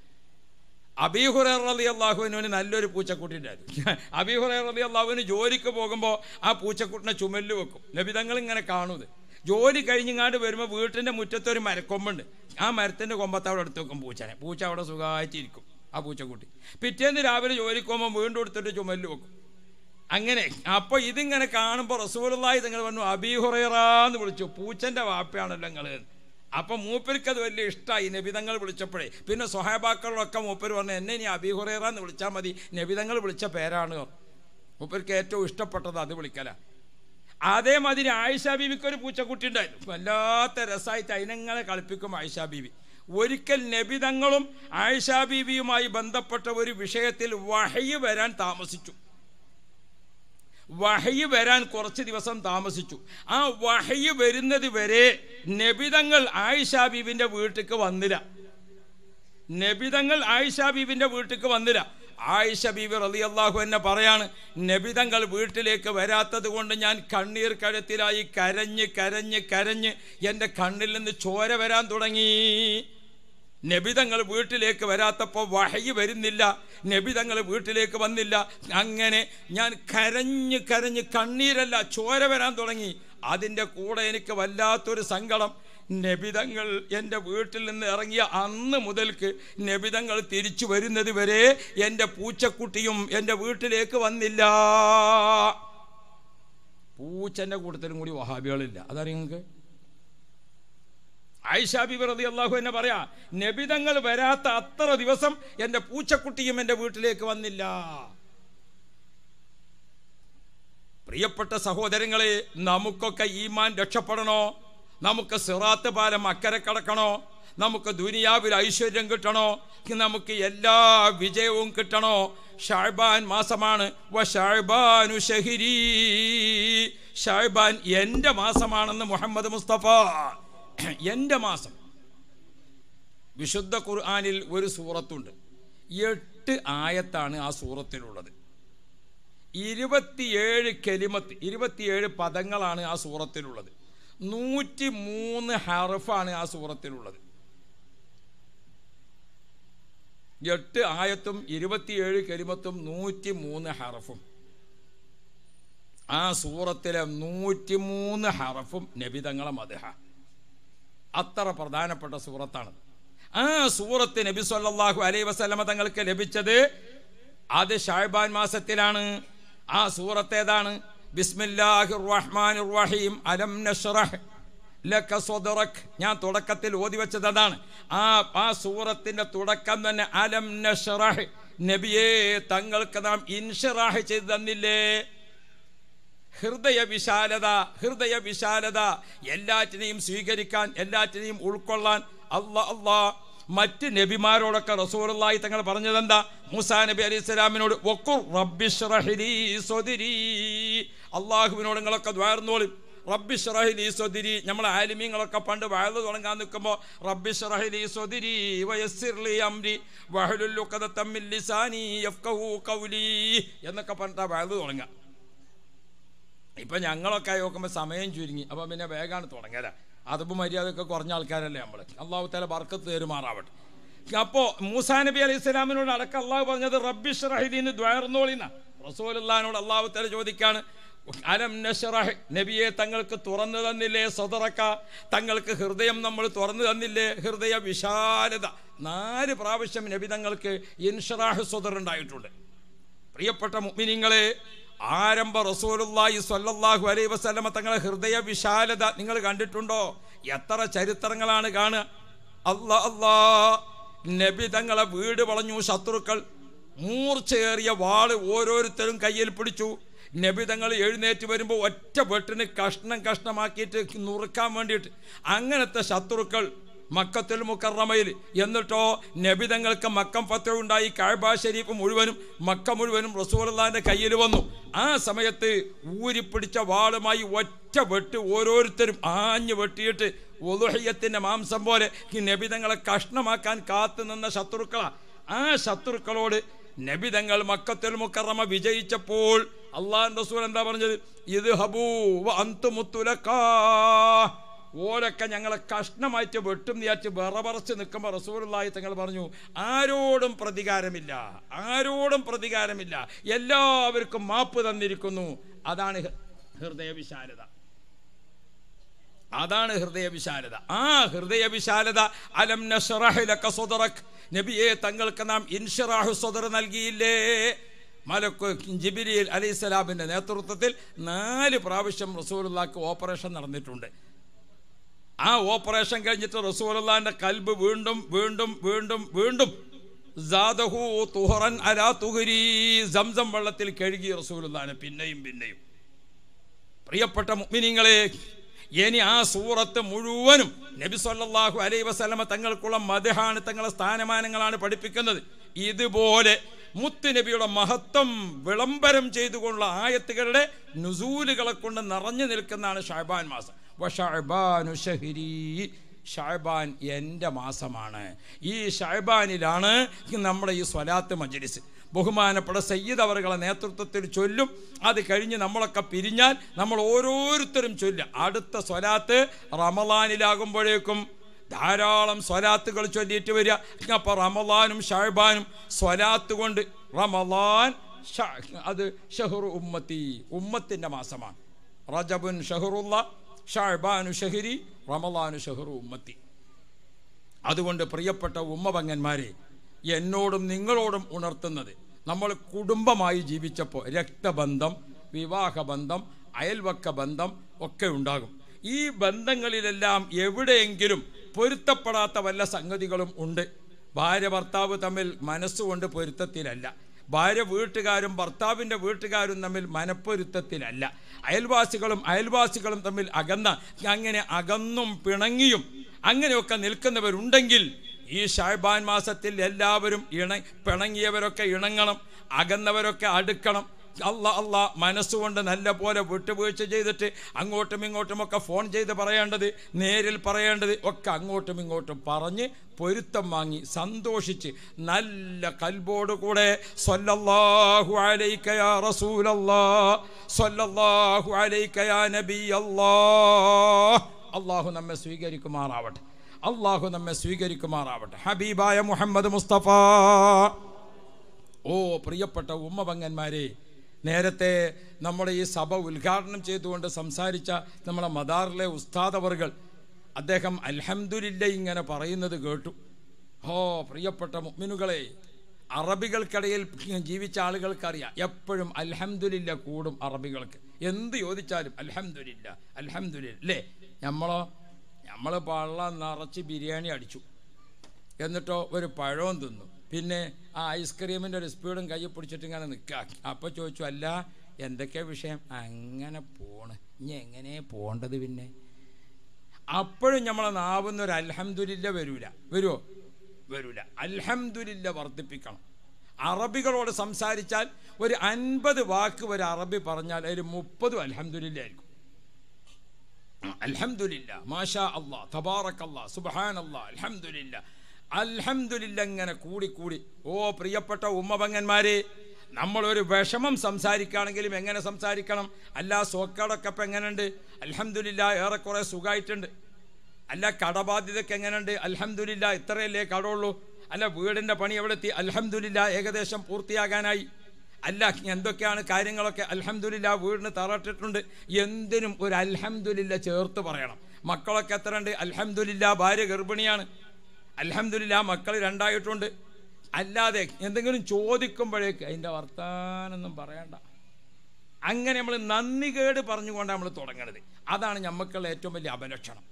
അബീഹുറ റതി അള്ളാഹുവിനുവിന് നല്ലൊരു പൂച്ചക്കുട്ടി ഉണ്ടായിരുന്നു അബീഹുറ റതി അള്ളാഹുവിന് ജോലിക്ക് പോകുമ്പോൾ ആ പൂച്ചക്കുട്ടിനെ ചുമല്ല് വെക്കും ലഭിതങ്ങൾ ഇങ്ങനെ കാണുന്നത് ജോലി കഴിഞ്ഞിങ്ങാണ്ട് വരുമ്പോൾ വീട്ടിൻ്റെ മുറ്റത്തൊരു മരക്കൊമ്പുണ്ട് ആ മരത്തിൻ്റെ കൊമ്പത്ത് അവിടെ എടുത്ത് വെക്കും പൂച്ചനെ പൂച്ച അവിടെ സുഖമായിട്ടിരിക്കും ആ പൂച്ചക്കുട്ടി പിറ്റേന്ന് രാവിലെ ജോലിക്ക് പോകുമ്പോൾ വീണ്ടും എടുത്തിട്ട് ചുമലിൽ വെക്കും അങ്ങനെ അപ്പോൾ ഇതിങ്ങനെ കാണുമ്പോൾ റസൂലായി നിങ്ങൾ പറഞ്ഞു അബീഹുറേറാന്ന് വിളിച്ചു പൂച്ചൻ്റെ വാപ്പയാണല്ലോ നിങ്ങൾ അപ്പം മൂപ്പർക്ക് അത് വലിയ ഇഷ്ടമായി നബിതങ്ങൾ വിളിച്ചപ്പോഴേ പിന്നെ സ്വഹാബാക്കളൊക്കെ മൂപ്പർ പറഞ്ഞു എന്നെ ഇനി അബീഹുറേറ എന്ന് വിളിച്ചാൽ മതി നബിതങ്ങൾ വിളിച്ച പേരാണ് മൂപ്പർക്ക് ഏറ്റവും ഇഷ്ടപ്പെട്ടത് അത് വിളിക്കലാണ് അതേമാതിരി ആയിഷാ ബീവിക്ക് ഒരു പൂച്ചക്കുട്ടി ഉണ്ടായിരുന്നു വല്ലാത്ത രസമായിട്ട് തൈനങ്ങളെ കളിപ്പിക്കും ആയിഷാ ബീവി ഒരിക്കൽ നബി തങ്ങളും ആയിഷ ബീവിയുമായി ബന്ധപ്പെട്ട ഒരു വിഷയത്തിൽ വഹയ് വരാൻ താമസിച്ചു വഹയ് വരാൻ കുറച്ച് ദിവസം താമസിച്ചു ആ വഹയ് വരുന്നത് വരെ നബിതങ്ങൾ ആയിഷാ ബീവിൻ്റെ വീട്ടിലേക്ക് വന്നില്ല നബിതങ്ങൾ ആയിഷാ ബീവിൻ്റെ വീട്ടിലേക്ക് വന്നില്ല ആയിഷ ബീവി റലി അള്ളാഹു എന്നെ പറയാണ് നബിതങ്ങൾ വീട്ടിലേക്ക് വരാത്തത് കൊണ്ട് ഞാൻ കണ്ണീർ കഴുത്തിലായി കരഞ്ഞ് കരഞ്ഞ് കരഞ്ഞ് എൻ്റെ കണ്ണിൽ നിന്ന് ചോര വരാൻ തുടങ്ങി നബിതങ്ങൾ വീട്ടിലേക്ക് വരാത്തപ്പോൾ വഹയി വരുന്നില്ല നബിതങ്ങൾ വീട്ടിലേക്ക് വന്നില്ല അങ്ങനെ ഞാൻ കരഞ്ഞ് കരഞ്ഞ് കണ്ണീരല്ല ചോര വരാൻ തുടങ്ങി അതിൻ്റെ കൂടെ എനിക്ക് വല്ലാത്തൊരു സങ്കടം നബിതങ്ങൾ എൻ്റെ വീട്ടിൽ നിന്ന് ഇറങ്ങിയ അന്ന് മുതൽക്ക് നബിതങ്ങൾ തിരിച്ചു വരുന്നത് വരെ എൻ്റെ പൂച്ചക്കുട്ടിയും എൻ്റെ വീട്ടിലേക്ക് വന്നില്ല പൂച്ചൻ്റെ കൂട്ടത്തിലും കൂടി വഹാബികളില്ല അതറിയ നിങ്ങൾക്ക് ഐഷാബി വെറുതെ അള്ളാഹു എന്നെ പറയാ നബിതങ്ങൾ വരാത്ത അത്ര ദിവസം എൻ്റെ പൂച്ചക്കുട്ടിയും എൻ്റെ വീട്ടിലേക്ക് വന്നില്ല പ്രിയപ്പെട്ട സഹോദരങ്ങളെ നമുക്കൊക്കെ ഈമാൻ രക്ഷപ്പെടണോ നമുക്ക് സിറാത്ത് പാലം അക്കരെ കടക്കണോ നമുക്ക് ദുനിയാവിൽ ഐശ്വര്യം കിട്ടണോ നമുക്ക് എല്ലാ വിജയവും കിട്ടണോ ഷാഹ്ബാൻ മാസമാണ് വ ഷാഴ്ബാനു എൻ്റെ മാസമാണെന്ന് മുഹമ്മദ് മുസ്തഫ എൻ്റെ മാസം വിശുദ്ധ ഖുർആാനിൽ ഒരു സൂറത്തുണ്ട് എട്ട് ആയത്താണ് ആ സൂറത്തിലുള്ളത് ഇരുപത്തിയേഴ് കെലിമത്ത് ഇരുപത്തിയേഴ് പദങ്ങളാണ് ആ സൂറത്തിലുള്ളത് നൂറ്റി മൂന്ന് ഹറഫാണ് ആ സൂറത്തിലുള്ളത് എട്ട് ആയത്തും ഇരുപത്തിയേഴ് കരിമത്തും നൂറ്റി മൂന്ന് ഹറഫും ആ സൂറത്തിലെ നൂറ്റി മൂന്ന് ഹറഫും നബിതങ്ങളെ മധുഹ അത്ര പ്രധാനപ്പെട്ട സൂറത്താണ് ആ സൂറത്ത് നബി സല്ലാഹു അലൈ വസ്ലമ തങ്ങൾക്ക് ലഭിച്ചത് അത് ഷാഴ്ബാൻ മാസത്തിലാണ് ആ സൂറത്തേതാണ് ബിസ്മില്ലാഹിർ റഹ്മാനിർ റഹീം അലം നഷ്റഹ് ലക സദറക് ഞാൻ തുടക്കത്തിൽ ഓതി വെച്ചത് അതാണ് ആ ആ സൂറത്തിന്റെ തുടക്കം തന്നെ അലം നഷ്റഹ് നബിയെ തങ്ങൾക്ക് നാം ഇൻഷറാഹ് ചെയ്തു തന്നില്ലേ ഹൃദയ വിശാലത ഹൃദയ വിശാലത എല്ലാറ്റിനെയും സ്വീകരിക്കാൻ എല്ലാറ്റിനെയും ഉൾക്കൊള്ളാൻ അള്ളാ അള്ളാ മറ്റ് നബിമാരോടൊക്കെ റസൂലായി തങ്ങൾ പറഞ്ഞതെന്താ മൂസാ നബി അലൈഹി സ്വലാമിനോട് ഒക്കു റബ്ബിഷ്റഹ്ലി സ്വദിരി അള്ളാഹുവിനോട് നിങ്ങളൊക്കെ ദ്വാരുന്നോളി റബ്ബി ഷറഹിലി സ്വദിരി നമ്മളെ ആലിമീങ്ങളൊക്കെ പണ്ട് വയത് തുടങ്ങാൻ നിൽക്കുമ്പോൾ റബ്ബി ഷറഹിലി സ്വദിരി വയസ്സിർലി അംരി കഥ തമ്മിൽ ലിസാനി യഫ്കഹു കൗലി എന്നൊക്കെ പറഞ്ഞിട്ട് വയത് തുടങ്ങുക ഇപ്പം ഞങ്ങളൊക്കെ നോക്കുമ്പോൾ സമയം ചുരുങ്ങി അപ്പം പിന്നെ വേഗമാണ് തുടങ്ങല അതിപ്പോൾ മര്യാദയൊക്കെ കുറഞ്ഞ ആൾക്കാരല്ലേ നമ്മൾ അള്ളാഹു തല ബർക്കത്ത് തേരുമാറാവട്ടെ അപ്പോൾ മൂസാ നബി അലൈഹി ഇസ്ലാമിനോട് അടക്കം അള്ളാഹു പറഞ്ഞത് റബ്ബി ഷറഹിദീന്ന് ദ്വയർന്നോളിന റസൂലുള്ളഹാനോട് അള്ളാഹു തല ചോദിക്കാണ് അലം നഷറഹ് നബിയെ തങ്ങൾക്ക് തുറന്നു തന്നില്ലേ സദറക്ക തങ്ങൾക്ക് ഹൃദയം നമ്മൾ തുറന്നു തന്നില്ലേ ഹൃദയ വിശാലത നാല് പ്രാവശ്യം നബി തങ്ങൾക്ക് ഇൻഷറാഹ് സദർ ഉണ്ടായിട്ടുണ്ട് പ്രിയപ്പെട്ട മുമിനിങ്ങളെ ആരംഭ റസൂലുള്ളാഹി സ്വല്ലല്ലാഹു അലൈഹി വസല്ലമ തങ്ങളെ ഹൃദയ വിശാലത നിങ്ങൾ കണ്ടിട്ടുണ്ടോ എത്ര ചരിത്രങ്ങളാണ് കാണുക അല്ലാ അല്ലാ നബി തങ്ങളെ വീട് വളഞ്ഞു ശത്രുക്കൾ മൂർച്ചയേറിയ വാള് ഓരോരുത്തരും കയ്യിൽ പിടിച്ചു നബിതങ്ങൾ എഴുന്നേറ്റ് വരുമ്പോൾ ഒറ്റ വെട്ടിന് കഷ്ണം കഷ്ണമാക്കിയിട്ട് നുറുക്കാൻ വേണ്ടിയിട്ട് അങ്ങനത്തെ ശത്രുക്കൾ മക്കത്തുൽ മുക്കറമയിൽ എന്നിട്ടോ നബിതങ്ങൾക്ക് മക്കം ഉണ്ടായി കാഴ്ബ ഷരീഫ് മുഴുവനും മക്ക മുഴുവനും റസൂലുള്ളാൻ്റെ കയ്യിൽ വന്നു ആ സമയത്ത് ഊരിപ്പിടിച്ച വാളുമായി ഒറ്റ വെട്ട് ഓരോരുത്തരും ആഞ്ഞു വെട്ടിയിട്ട് ഒലുഹയ്യത്തിൻ്റെ മാംസം പോലെ ഈ നബിതങ്ങളെ കഷ്ണമാക്കാൻ നിന്ന ശത്രുക്കളാണ് ആ ശത്രുക്കളോട് നബി തങ്ങൾ മക്കത്തുൽ മുക്കറമ വിജയിച്ചപ്പോൾ അള്ളാഹു റസൂൽ എന്താ പറഞ്ഞത് ഇത് ഹബൂ അന്തു ഓരൊക്കെ ഞങ്ങളെ കഷ്ണമായിട്ട് വെട്ടും നീയാച്ച് വിറവറച്ച് നിൽക്കുമ്പോൾ റസൂലായി തങ്ങൾ പറഞ്ഞു ആരോടും പ്രതികാരമില്ല ആരോടും പ്രതികാരമില്ല എല്ലാവർക്കും മാപ്പ് തന്നിരിക്കുന്നു അതാണ് ഹൃദയവിശാലത അതാണ് ഹൃദയവിശാലത ആ ഹൃദയവിശാലത അലം നഷറഹ് നബിയെ തങ്ങൾക്ക് നാം ഇൻഷറാഹു സ്വദർ നൽകിയില്ലേ മലക്കു ജിബിരിയിൽ അലൈഹിസ്സലാമിൻ്റെ നേതൃത്വത്തിൽ നാല് പ്രാവശ്യം റസൂലുള്ളാക്ക് ഓപ്പറേഷൻ നടന്നിട്ടുണ്ട് ആ ഓപ്പറേഷൻ കഴിഞ്ഞിട്ട് റസൂലുള്ളാൻ്റെ കൽബ് വീണ്ടും വീണ്ടും വീണ്ടും വീണ്ടും ജാദഹു തുഹറൻ അലാ തുഹരി സംസം വെള്ളത്തിൽ കഴുകി റസൂലുള്ളാനെ പിന്നെയും പിന്നെയും പ്രിയപ്പെട്ട മുഅ്മിനീങ്ങളെ ഇനി ആ സൂറത്ത് മുഴുവനും നബി സല്ലാഹു അലൈ വസ്ലമ തങ്ങൾക്കുള്ള മതഹാണ് തങ്ങളെ സ്ഥാനമാനങ്ങളാണ് പഠിപ്പിക്കുന്നത് ഇതുപോലെ മുത്ത് നബിയുടെ മഹത്വം വിളംബരം ചെയ്തുകൊണ്ടുള്ള ആയത്തുകളുടെ നുസൂലുകളെ കൊണ്ട് നിറഞ്ഞു നിൽക്കുന്നതാണ് ഷഹബാൻ മാസം ഷഹബാൻ എൻ്റെ മാസമാണ് ഈ ഷഹബാനിലാണ് നമ്മുടെ ഈ സ്വലാത്ത് മജലിസ് ബഹുമാനപ്പെട്ട സയ്യിദ് അവരുടെ നേതൃത്വത്തിൽ ചൊല്ലും അത് കഴിഞ്ഞ് നമ്മളൊക്കെ പിരിഞ്ഞാൽ നമ്മൾ ഓരോരുത്തരും ചൊല്ലുക അടുത്ത സ്വലാത്ത് റമലാനിലാകുമ്പോഴേക്കും ധാരാളം സ്വലാത്തുകൾ ചൊല്ലിയിട്ട് വരിക അപ്പോൾ റമലാനും ഷഹബാനും സ്വലാത്ത് കൊണ്ട് റമലാൻ അത് ഷഹറു ഉമ്മത്തി ഉമ്മത്തിൻ്റെ മാസമാണ് റജബുൻ ഷഹറുള്ള ഷഹബാനു ഷഹരി റമലാനു ഷഹറു ഉമ്മത്തി അതുകൊണ്ട് പ്രിയപ്പെട്ട ഉമ്മ എന്നോടും നിങ്ങളോടും ഉണർത്തുന്നത് നമ്മൾ കുടുംബമായി ജീവിച്ചപ്പോൾ രക്തബന്ധം വിവാഹബന്ധം അയൽവക്ക ബന്ധം ഒക്കെ ഉണ്ടാകും ഈ ബന്ധങ്ങളിലെല്ലാം എവിടെയെങ്കിലും പൊരുത്തപ്പെടാത്ത വല്ല സംഗതികളും ഉണ്ട് ഭാര്യ ഭർത്താവ് തമ്മിൽ മനസ്സുകൊണ്ട് പൊരുത്തത്തിലല്ല ഭാര്യ വീട്ടുകാരും ഭർത്താവിൻ്റെ വീട്ടുകാരും തമ്മിൽ മനപ്പൊരുത്തത്തിലല്ല അയൽവാസികളും അയൽവാസികളും തമ്മിൽ അകന്ന അങ്ങനെ അകന്നും പിണങ്ങിയും അങ്ങനെയൊക്കെ നിൽക്കുന്നവരുണ്ടെങ്കിൽ ഈ ഷാബാൻ മാസത്തിൽ എല്ലാവരും ഇണ പിണങ്ങിയവരൊക്കെ ഇണങ്ങണം അകന്നവരൊക്കെ അടുക്കണം അല്ല അല്ല മനസ്സുകൊണ്ട് നല്ല പോലെ വിട്ടുവീഴ്ച ചെയ്തിട്ട് അങ്ങോട്ടും ഇങ്ങോട്ടുമൊക്കെ ഫോൺ ചെയ്ത് പറയേണ്ടത് നേരിൽ പറയേണ്ടത് ഒക്കെ അങ്ങോട്ടും ഇങ്ങോട്ടും പറഞ്ഞ് പൊരുത്തം വാങ്ങി സന്തോഷിച്ച് നല്ല കൽബോട് കൂടെ സൊല്ലാഹു അലൈക്കയാ റസൂലല്ലാ അലൈക്കയാ നബി അല്ലാ അള്ളാഹു നമ്മെ സ്വീകരിക്കുമാറാവട്ടെ അള്ളാഹു നമ്മെ സ്വീകരിക്കുമാറാവട്ടെ ഹബീബായ മുഹമ്മദ് മുസ്തഫ ഓ പ്രിയപ്പെട്ട ഉമ്മപങ്ങന്മാരെ നേരത്തെ നമ്മൾ ഈ സഭ ഉദ്ഘാടനം ചെയ്തുകൊണ്ട് സംസാരിച്ച നമ്മളെ മദാറിലെ ഉസ്താദവറുകൾ അദ്ദേഹം അൽഹംദുലില്ല ഇങ്ങനെ പറയുന്നത് കേട്ടു ഓ പ്രിയപ്പെട്ട മുഗ്മിനുകളെ അറബികൾക്കിടയിൽ ജീവിച്ച ആളുകൾക്കറിയാം എപ്പോഴും അൽഹംദുലില്ല കൂടും അറബികൾക്ക് എന്ത് ചോദിച്ചാലും അൽഹംദുലില്ല അൽഹംദുലില്ല അല്ലേ നമ്മളോ നമ്മൾ പള്ള നിറച്ച് ബിരിയാണി അടിച്ചു എന്നിട്ടോ ഒരു പഴവും തിന്നു പിന്നെ ആ ഐസ്ക്രീമിൻ്റെ ഒരു സ്പീഡും കൈ പിടിച്ചിട്ട് ഇങ്ങനെ നിൽക്കുക അപ്പോൾ ചോദിച്ചു അല്ല എന്തൊക്കെയാ വിഷയം അങ്ങനെ പോണ് ഇനി എങ്ങനെ പോകേണ്ടത് പിന്നെ അപ്പോഴും നമ്മളെ നാവുന്ന ഒരു അൽഹംദുലില്ല വരൂല വരുമോ വരൂല അൽഹംദുലില്ല വർദ്ധിപ്പിക്കണം അറബികളോട് സംസാരിച്ചാൽ ഒരു അൻപത് വാക്ക് ഒരു അറബി പറഞ്ഞാൽ അതിൽ മുപ്പതും അലഹമില്ലായിരിക്കും അൽഹംദുലില്ല മാഷാ അള്ളാ തബാറക് അള്ളാ അള്ളാ അൽഹംദുലില്ല അൽഹംദുലില്ല ഇങ്ങനെ കൂടിക്കൂടി ഓ പ്രിയപ്പെട്ട ഉമ്മപങ്ങന്മാരെ നമ്മളൊരു വിഷമം സംസാരിക്കുകയാണെങ്കിലും എങ്ങനെ സംസാരിക്കണം അല്ല സോക്കാടൊക്കെ ഇപ്പം എങ്ങനെയുണ്ട് അൽഹംദുലില്ല ഏറെക്കുറെ സുഖമായിട്ടുണ്ട് അല്ല കടബാധ്യതയ്ക്ക് എങ്ങനെയുണ്ട് അൽഹംദുലില്ല ഇത്രയല്ലേ കടമുള്ളൂ അല്ല വീടിൻ്റെ പണി എവിടെ എത്തി ഏകദേശം പൂർത്തിയാകാനായി അല്ല എന്തൊക്കെയാണ് കാര്യങ്ങളൊക്കെ അലഹമ്മദില്ല വീടിന് തറട്ടിട്ടുണ്ട് എന്തിനും ഒരു അലഹമ്മദില്ല ചേർത്ത് പറയണം മക്കളൊക്കെ എത്ര ഉണ്ട് അലഹമ്മദില്ല ഭാര്യ ഗർഭിണിയാണ് അലഹമ്മദില്ല മക്കൾ രണ്ടായിട്ടുണ്ട് അല്ലാതെ എന്തെങ്കിലും ചോദിക്കുമ്പോഴേക്ക് അതിൻ്റെ വർത്താനൊന്നും പറയണ്ട അങ്ങനെ നമ്മൾ നന്ദി കേട് പറഞ്ഞുകൊണ്ടാണ് നമ്മൾ തുടങ്ങണത് അതാണ് നമുക്കുള്ള ഏറ്റവും വലിയ അപലക്ഷണം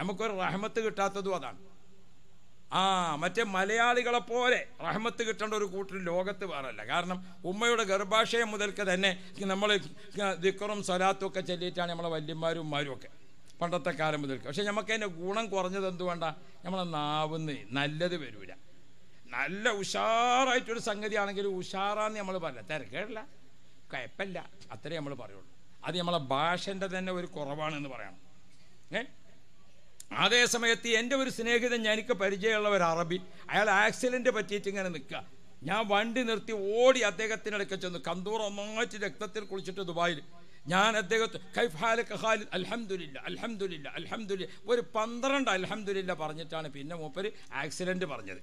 നമുക്കൊരു റഹമത്ത് കിട്ടാത്തതും അതാണ് ആ മറ്റേ മലയാളികളെ പോലെ റഹ്മത്ത് കിട്ടേണ്ട ഒരു കൂട്ടർ ലോകത്ത് വേറല്ല കാരണം ഉമ്മയുടെ ഗർഭാശയം മുതൽക്ക് തന്നെ നമ്മൾ ദിക്കറും സ്വലാത്തും ഒക്കെ ചൊല്ലിയിട്ടാണ് നമ്മളെ വല്യന്മാരും ഉമ്മാരും ഒക്കെ പണ്ടത്തെ കാലം മുതൽക്ക് പക്ഷേ നമുക്ക് അതിൻ്റെ ഗുണം കുറഞ്ഞത് എന്തുവേണ്ട നമ്മളെ നാവുന്ന് നല്ലത് വരൂല നല്ല ഉഷാറായിട്ടൊരു സംഗതിയാണെങ്കിൽ ഉഷാറാന്ന് നമ്മൾ പറയില്ല തിരക്കേടില്ല കുഴപ്പമില്ല അത്രേ നമ്മൾ പറയുള്ളൂ അത് നമ്മളെ ഭാഷൻ്റെ തന്നെ ഒരു കുറവാണെന്ന് പറയണം ഏ അതേ സമയത്ത് എൻ്റെ ഒരു സ്നേഹിതൻ എനിക്ക് പരിചയമുള്ള ഒരു അറബി അയാൾ ആക്സിഡൻറ്റ് പറ്റിയിട്ട് ഇങ്ങനെ നിൽക്കുക ഞാൻ വണ്ടി നിർത്തി ഓടി അദ്ദേഹത്തിനടുക്ക ചെന്നു കന്തൂർ ഒന്നായിട്ട് രക്തത്തിൽ കുളിച്ചിട്ട് ദുബായിൽ ഞാൻ അദ്ദേഹത്തെ കൈഫാല കഹാൽ അൽഹംദുലില്ല അൽഹംദുലില്ല അൽഹംദുലില്ല ഒരു പന്ത്രണ്ട് അൽഹംദുലില്ല പറഞ്ഞിട്ടാണ് പിന്നെ മൂപ്പര് ആക്സിഡൻറ്റ് പറഞ്ഞത്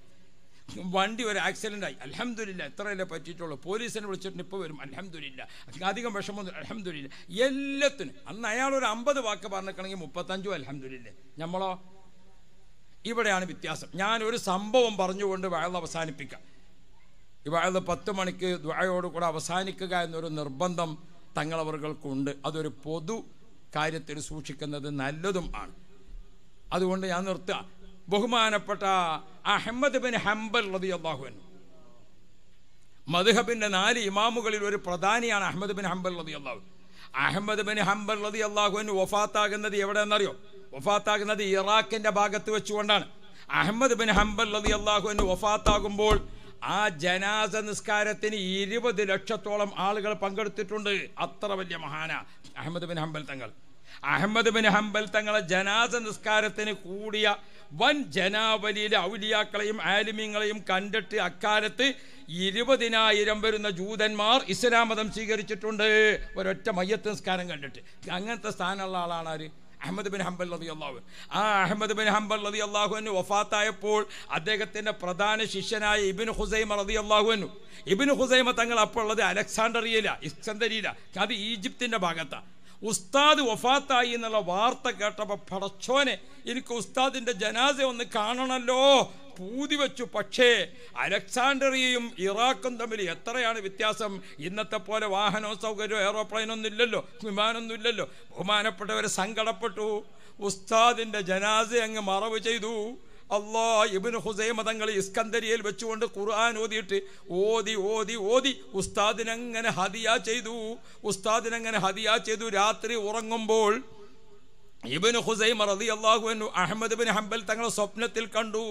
വണ്ടി ഒരു ആക്സിഡൻ്റ് ആയി അലഹമില്ല എത്രയല്ലേ പറ്റിയിട്ടുള്ളൂ പോലീസിനെ വിളിച്ചിട്ട് ഇപ്പോൾ വരും അലഹമില്ല അധികം വിഷമം അലഹമില്ല എല്ലാത്തിനും അന്ന് അയാൾ ഒരു അമ്പത് വാക്ക് പറഞ്ഞിരിക്കണമെങ്കിൽ മുപ്പത്തഞ്ചും അലഹമില്ല നമ്മളോ ഇവിടെയാണ് വ്യത്യാസം ഞാനൊരു സംഭവം പറഞ്ഞുകൊണ്ട് വാഴ അവസാനിപ്പിക്കാം ഇവാഴ പത്ത് മണിക്ക് ദ്വായോടുകൂടെ അവസാനിക്കുക എന്നൊരു നിർബന്ധം തങ്ങളവർക്കുണ്ട് അതൊരു പൊതു കാര്യത്തിൽ സൂക്ഷിക്കുന്നത് നല്ലതും ആണ് അതുകൊണ്ട് ഞാൻ നിർത്തുക ബഹുമാനപ്പെട്ട അഹമ്മദ് ബിൻ ഹംബൽ റതി അള്ളാഹുവിൻ മധുഹബിൻ്റെ നാല് ഇമാമുകളിൽ ഒരു പ്രധാനിയാണ് അഹമ്മദ് ബിൻ ഹംബൽ റതി അള്ളാഹു അഹമ്മദ് ബിൻ ഹംബൽ റതി അള്ളാഹുവിൻ വഫാത്താകുന്നത് എവിടെയെന്നറിയോ വഫാത്താകുന്നത് ഇറാഖിൻ്റെ ഭാഗത്ത് വെച്ചുകൊണ്ടാണ് അഹമ്മദ് ബിൻ ഹംബൽ റതി അള്ളാഹുവിൻ വഫാത്താകുമ്പോൾ ആ ജനാസ നിസ്കാരത്തിന് ഇരുപത് ലക്ഷത്തോളം ആളുകൾ പങ്കെടുത്തിട്ടുണ്ട് അത്ര വലിയ മഹാന അഹമ്മദ് ബിൻ ഹംബൽ തങ്ങൾ അഹമ്മദ് ബിൻ ഹംബൽ തങ്ങളെ ജനാസ നിസ്കാരത്തിന് കൂടിയ വൻ ജനാവലിയിലെ ഔലിയാക്കളെയും ആലിമ്യങ്ങളെയും കണ്ടിട്ട് അക്കാലത്ത് ഇരുപതിനായിരം വരുന്ന ജൂതന്മാർ ഇസ്ലാം മതം സ്വീകരിച്ചിട്ടുണ്ട് ഒരൊറ്റ മയ്യത്ത് നിസ്കാരം കണ്ടിട്ട് അങ്ങനത്തെ സ്ഥാനമുള്ള ആളാണ് ആര് അഹമ്മദ് ബിൻ ഹംബൽ റതി അള്ളാഹു ആ അഹമ്മദ് ബിൻ ഹംബൽ റതി അള്ളാഹുവിന് വഫാത്തായപ്പോൾ അദ്ദേഹത്തിൻ്റെ പ്രധാന ശിഷ്യനായ ഇബിൻ ഹുസൈമ റതി അള്ളാഹുവിനു ഇബിൻ ഹുസൈമ തങ്ങൾ അപ്പോൾ ഉള്ളത് അലക്സാണ്ടറിയയില ഇസ്കന്ദരിയില അത് ഈജിപ്തിൻ്റെ ഭാഗത്താണ് ഉസ്താദ് വഫാത്തായി എന്നുള്ള വാർത്ത കേട്ടപ്പോൾ പടച്ചോനെ എനിക്ക് ഉസ്താദിൻ്റെ ജനാസ ഒന്ന് കാണണമല്ലോ പൂതി വെച്ചു പക്ഷേ അലക്സാണ്ടറിയയും ഇറാഖും തമ്മിൽ എത്രയാണ് വ്യത്യാസം ഇന്നത്തെ പോലെ വാഹനവും സൗകര്യവും ഏറോപ്ലെയിനൊന്നും ഇല്ലല്ലോ വിമാനമൊന്നും ഇല്ലല്ലോ ബഹുമാനപ്പെട്ടവരെ സങ്കടപ്പെട്ടു ഉസ്താദിൻ്റെ ജനാസ അങ്ങ് മറവ് ചെയ്തു അള്ളാ ഇബിന് ഹുസൈമ തങ്ങൾ ഇസ്കന്ദരിയിൽ വെച്ചുകൊണ്ട് ഖുർആൻ ഓതിയിട്ട് ഓതി ഓതി ഓതി ഉസ്താദിനങ്ങനെ ഹദിയ ചെയ്തു ഉസ്താദിനങ്ങനെ ഹദിയ ചെയ്തു രാത്രി ഉറങ്ങുമ്പോൾ ഇബിന് ഹുസൈമ റതി അള്ളാഹു അഹമ്മദ് ബിൻ ഹംബൽ തങ്ങളെ സ്വപ്നത്തിൽ കണ്ടു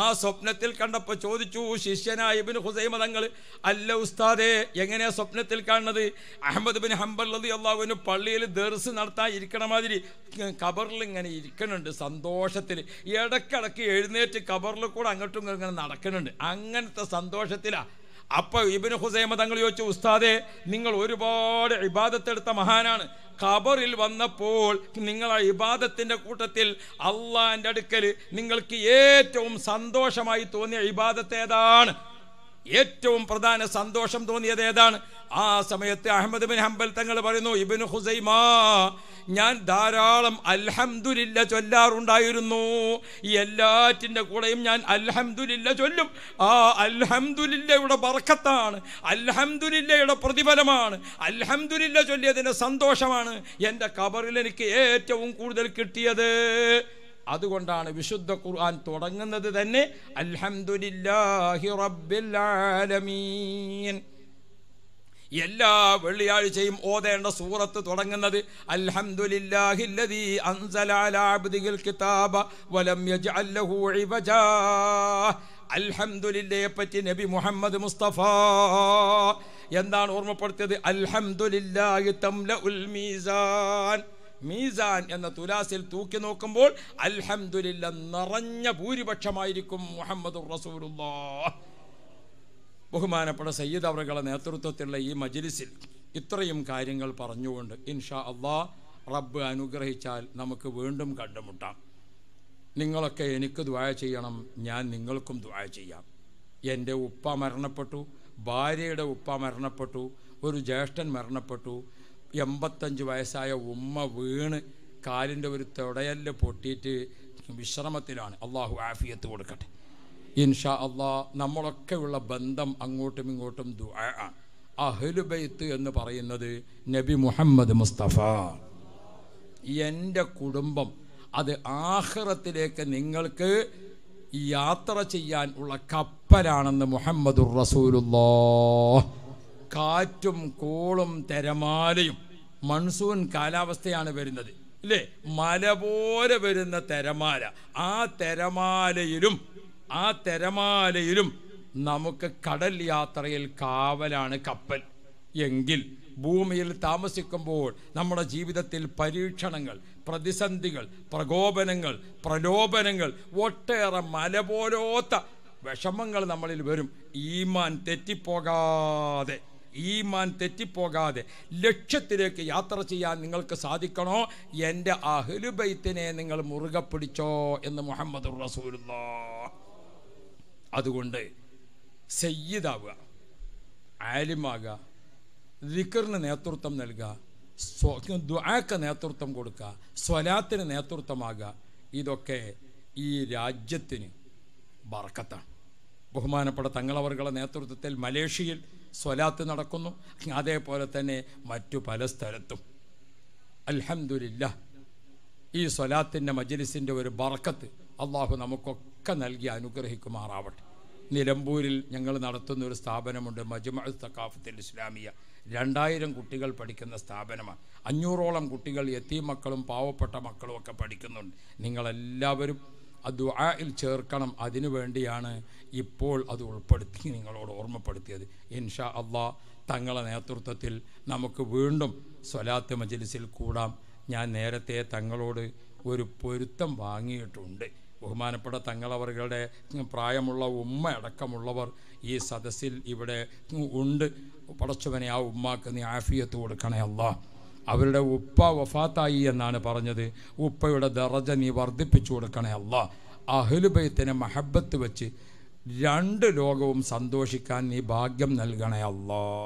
ആ സ്വപ്നത്തിൽ കണ്ടപ്പോൾ ചോദിച്ചു ശിഷ്യനായ ഇബിൻ ഹുസൈമ തങ്ങൾ അല്ല ഉസ്താദേ എങ്ങനെയാണ് സ്വപ്നത്തിൽ കാണുന്നത് അഹമ്മദ് ബിൻ ഹംബൽ ലതി അള്ളാഹുവിന് പള്ളിയിൽ ദർസ് നടത്താൻ ഇരിക്കണ മാതിരി കബറിൽ ഇങ്ങനെ ഇരിക്കണുണ്ട് സന്തോഷത്തിൽ ഇടക്കിടക്ക് എഴുന്നേറ്റ് കബറിൽ കൂടെ അങ്ങോട്ടും ഇങ്ങനെ നടക്കുന്നുണ്ട് അങ്ങനത്തെ സന്തോഷത്തിലാണ് അപ്പോൾ ഇബിന് ഹുസൈമ തങ്ങൾ ചോദിച്ചു ഉസ്താദെ നിങ്ങൾ ഒരുപാട് ഇബാദത്തെടുത്ത മഹാനാണ് ഖബറിൽ വന്നപ്പോൾ നിങ്ങൾ ആ ഇബാദത്തിൻ്റെ കൂട്ടത്തിൽ അള്ളാൻ്റെ അടുക്കൽ നിങ്ങൾക്ക് ഏറ്റവും സന്തോഷമായി തോന്നിയ ഇബാദത്ത് ഏതാണ് ഏറ്റവും പ്രധാന സന്തോഷം തോന്നിയത് ഏതാണ് ആ സമയത്ത് അഹമ്മദ് ബിൻ ഹംബൽ തങ്ങൾ പറയുന്നു ഇബിൻ ഹുസൈമ ഞാൻ ധാരാളം അൽഹംദുലില്ല ചൊല്ലാറുണ്ടായിരുന്നു എല്ലാറ്റിൻ്റെ കൂടെയും ഞാൻ അൽഹംദുലില്ല ചൊല്ലും ആ അൽഹംദുലില്ലയുടെ ബർക്കത്താണ് അൽഹംദുലില്ലയുടെ പ്രതിഫലമാണ് അൽഹംദുലില്ല ചൊല്ലിയതിൻ്റെ സന്തോഷമാണ് എൻ്റെ കബറിൽ എനിക്ക് ഏറ്റവും കൂടുതൽ കിട്ടിയത് അതുകൊണ്ടാണ് വിശുദ്ധ ഖുർആൻ തുടങ്ങുന്നത് തന്നെ അൽഹംദുലില്ലാഹി റബ്ബിൽ ആലമീൻ എല്ലാ വെള്ളിയാഴ്ചയും ഓതേണ്ട സൂറത്ത് തുടങ്ങുന്നത് അൽഹംദുലില്ലാഹില്ലദീ അൻസലാല അബ്ദിഹിൽ കിതാബ വലം യജ്അൽ ലഹു ഇവജാ അൽഹംദുലില്ലയെ പറ്റി നബി മുഹമ്മദ് മുസ്തഫ എന്താണ് ഓർമ്മപ്പെടുത്തിയത് അൽഹംദുലില്ലാഹി തംല മീസാൻ മീസാൻ എന്ന തുലാസിൽ തൂക്കി നോക്കുമ്പോൾ അൽഹംദുലില്ല നിറഞ്ഞ ഭൂരിപക്ഷമായിരിക്കും മുഹമ്മദ് റസൂലുള്ളാഹ് ബഹുമാനപ്പെട്ട സയ്യിദ് അവറുകളുടെ നേതൃത്വത്തിലുള്ള ഈ മജിലിസിൽ ഇത്രയും കാര്യങ്ങൾ പറഞ്ഞുകൊണ്ട് ഇൻഷാ അള്ളാ റബ്ബ് അനുഗ്രഹിച്ചാൽ നമുക്ക് വീണ്ടും കണ്ടുമുട്ടാം നിങ്ങളൊക്കെ എനിക്ക് ദ്വായ ചെയ്യണം ഞാൻ നിങ്ങൾക്കും ദ്വായ ചെയ്യാം എൻ്റെ ഉപ്പ മരണപ്പെട്ടു ഭാര്യയുടെ ഉപ്പ മരണപ്പെട്ടു ഒരു ജ്യേഷ്ഠൻ മരണപ്പെട്ടു എൺപത്തഞ്ച് വയസ്സായ ഉമ്മ വീണ് കാലിൻ്റെ ഒരു തുടയല് പൊട്ടിയിട്ട് വിശ്രമത്തിലാണ് അള്ളാഹു ആഫിയത്ത് കൊടുക്കട്ടെ ഇൻഷാ അള്ളാ നമ്മളൊക്കെയുള്ള ബന്ധം അങ്ങോട്ടും ഇങ്ങോട്ടും അഹലുബൈത്ത് എന്ന് പറയുന്നത് നബി മുഹമ്മദ് മുസ്തഫ എൻ്റെ കുടുംബം അത് ആഹ്റത്തിലേക്ക് നിങ്ങൾക്ക് യാത്ര ചെയ്യാൻ ഉള്ള കപ്പലാണെന്ന് മുഹമ്മദ് റസൂലുള്ളോ കാറ്റും കോളും തെരമാലയും മൺസൂൺ കാലാവസ്ഥയാണ് വരുന്നത് ഇല്ലേ മല പോലെ വരുന്ന തെരമാല ആ തെരമാലയിലും ആ തിരമാലയിലും നമുക്ക് കടൽ യാത്രയിൽ കാവലാണ് കപ്പൽ എങ്കിൽ ഭൂമിയിൽ താമസിക്കുമ്പോൾ നമ്മുടെ ജീവിതത്തിൽ പരീക്ഷണങ്ങൾ പ്രതിസന്ധികൾ പ്രകോപനങ്ങൾ പ്രലോഭനങ്ങൾ ഒട്ടേറെ മല പോലോത്ത വിഷമങ്ങൾ നമ്മളിൽ വരും ഈമാൻ തെറ്റിപ്പോകാതെ ഈമാൻ തെറ്റിപ്പോകാതെ ലക്ഷ്യത്തിലേക്ക് യാത്ര ചെയ്യാൻ നിങ്ങൾക്ക് സാധിക്കണോ എൻ്റെ അഹലുബൈത്തിനെ നിങ്ങൾ മുറുകെ പിടിച്ചോ എന്ന് മുഹമ്മദ് റസൂലുള്ള അതുകൊണ്ട് സയ്യിദാവുക ആലിമാകുക ദിക്കറിന് നേതൃത്വം നൽകുക ദ്വാക്ക് നേതൃത്വം കൊടുക്കുക സ്വലാത്തിന് നേതൃത്വമാകുക ഇതൊക്കെ ഈ രാജ്യത്തിന് ബർക്കത്താണ് ബഹുമാനപ്പെട്ട തങ്ങളവറുകളെ നേതൃത്വത്തിൽ മലേഷ്യയിൽ സ്വലാത്ത് നടക്കുന്നു അതേപോലെ തന്നെ മറ്റു പല സ്ഥലത്തും അൽഹമില്ല ഈ സ്വലാത്തിൻ്റെ മജലിസിൻ്റെ ഒരു ബർക്കത്ത് അള്ളാഹു നമുക്കൊക്കെ നൽകി അനുഗ്രഹിക്കുമാറാവട്ടെ നിലമ്പൂരിൽ ഞങ്ങൾ നടത്തുന്ന ഒരു സ്ഥാപനമുണ്ട് മജ്മ തക്കാഫത്തിൽ ഇസ്ലാമിയ രണ്ടായിരം കുട്ടികൾ പഠിക്കുന്ന സ്ഥാപനമാണ് അഞ്ഞൂറോളം കുട്ടികൾ എത്തിയ മക്കളും പാവപ്പെട്ട മക്കളും ഒക്കെ പഠിക്കുന്നുണ്ട് നിങ്ങളെല്ലാവരും ദുആയിൽ ചേർക്കണം അതിനു വേണ്ടിയാണ് ഇപ്പോൾ അത് ഉൾപ്പെടുത്തി നിങ്ങളോട് ഓർമ്മപ്പെടുത്തിയത് ഇൻഷാ അള്ളാ തങ്ങളെ നേതൃത്വത്തിൽ നമുക്ക് വീണ്ടും സ്വലാത്ത് മജ്ലിസിൽ കൂടാം ഞാൻ നേരത്തെ തങ്ങളോട് ഒരു പൊരുത്തം വാങ്ങിയിട്ടുണ്ട് ബഹുമാനപ്പെട്ട തങ്ങളവറുകളുടെ പ്രായമുള്ള ഉമ്മ അടക്കമുള്ളവർ ഈ സദസ്സിൽ ഇവിടെ ഉണ്ട് പടച്ചവനെ ആ ഉമ്മാക്ക് നീ ആഫിയത്ത് കൊടുക്കണേ അല്ല അവരുടെ ഉപ്പ വഫാത്തായി എന്നാണ് പറഞ്ഞത് ഉപ്പയുടെ ദറജ നീ വർദ്ധിപ്പിച്ചു കൊടുക്കണേ അല്ല അഹ്ലുബൈത്തിനെ മഹബത്ത് വെച്ച് രണ്ട് ലോകവും സന്തോഷിക്കാൻ നീ ഭാഗ്യം നൽകണേ അല്ലാ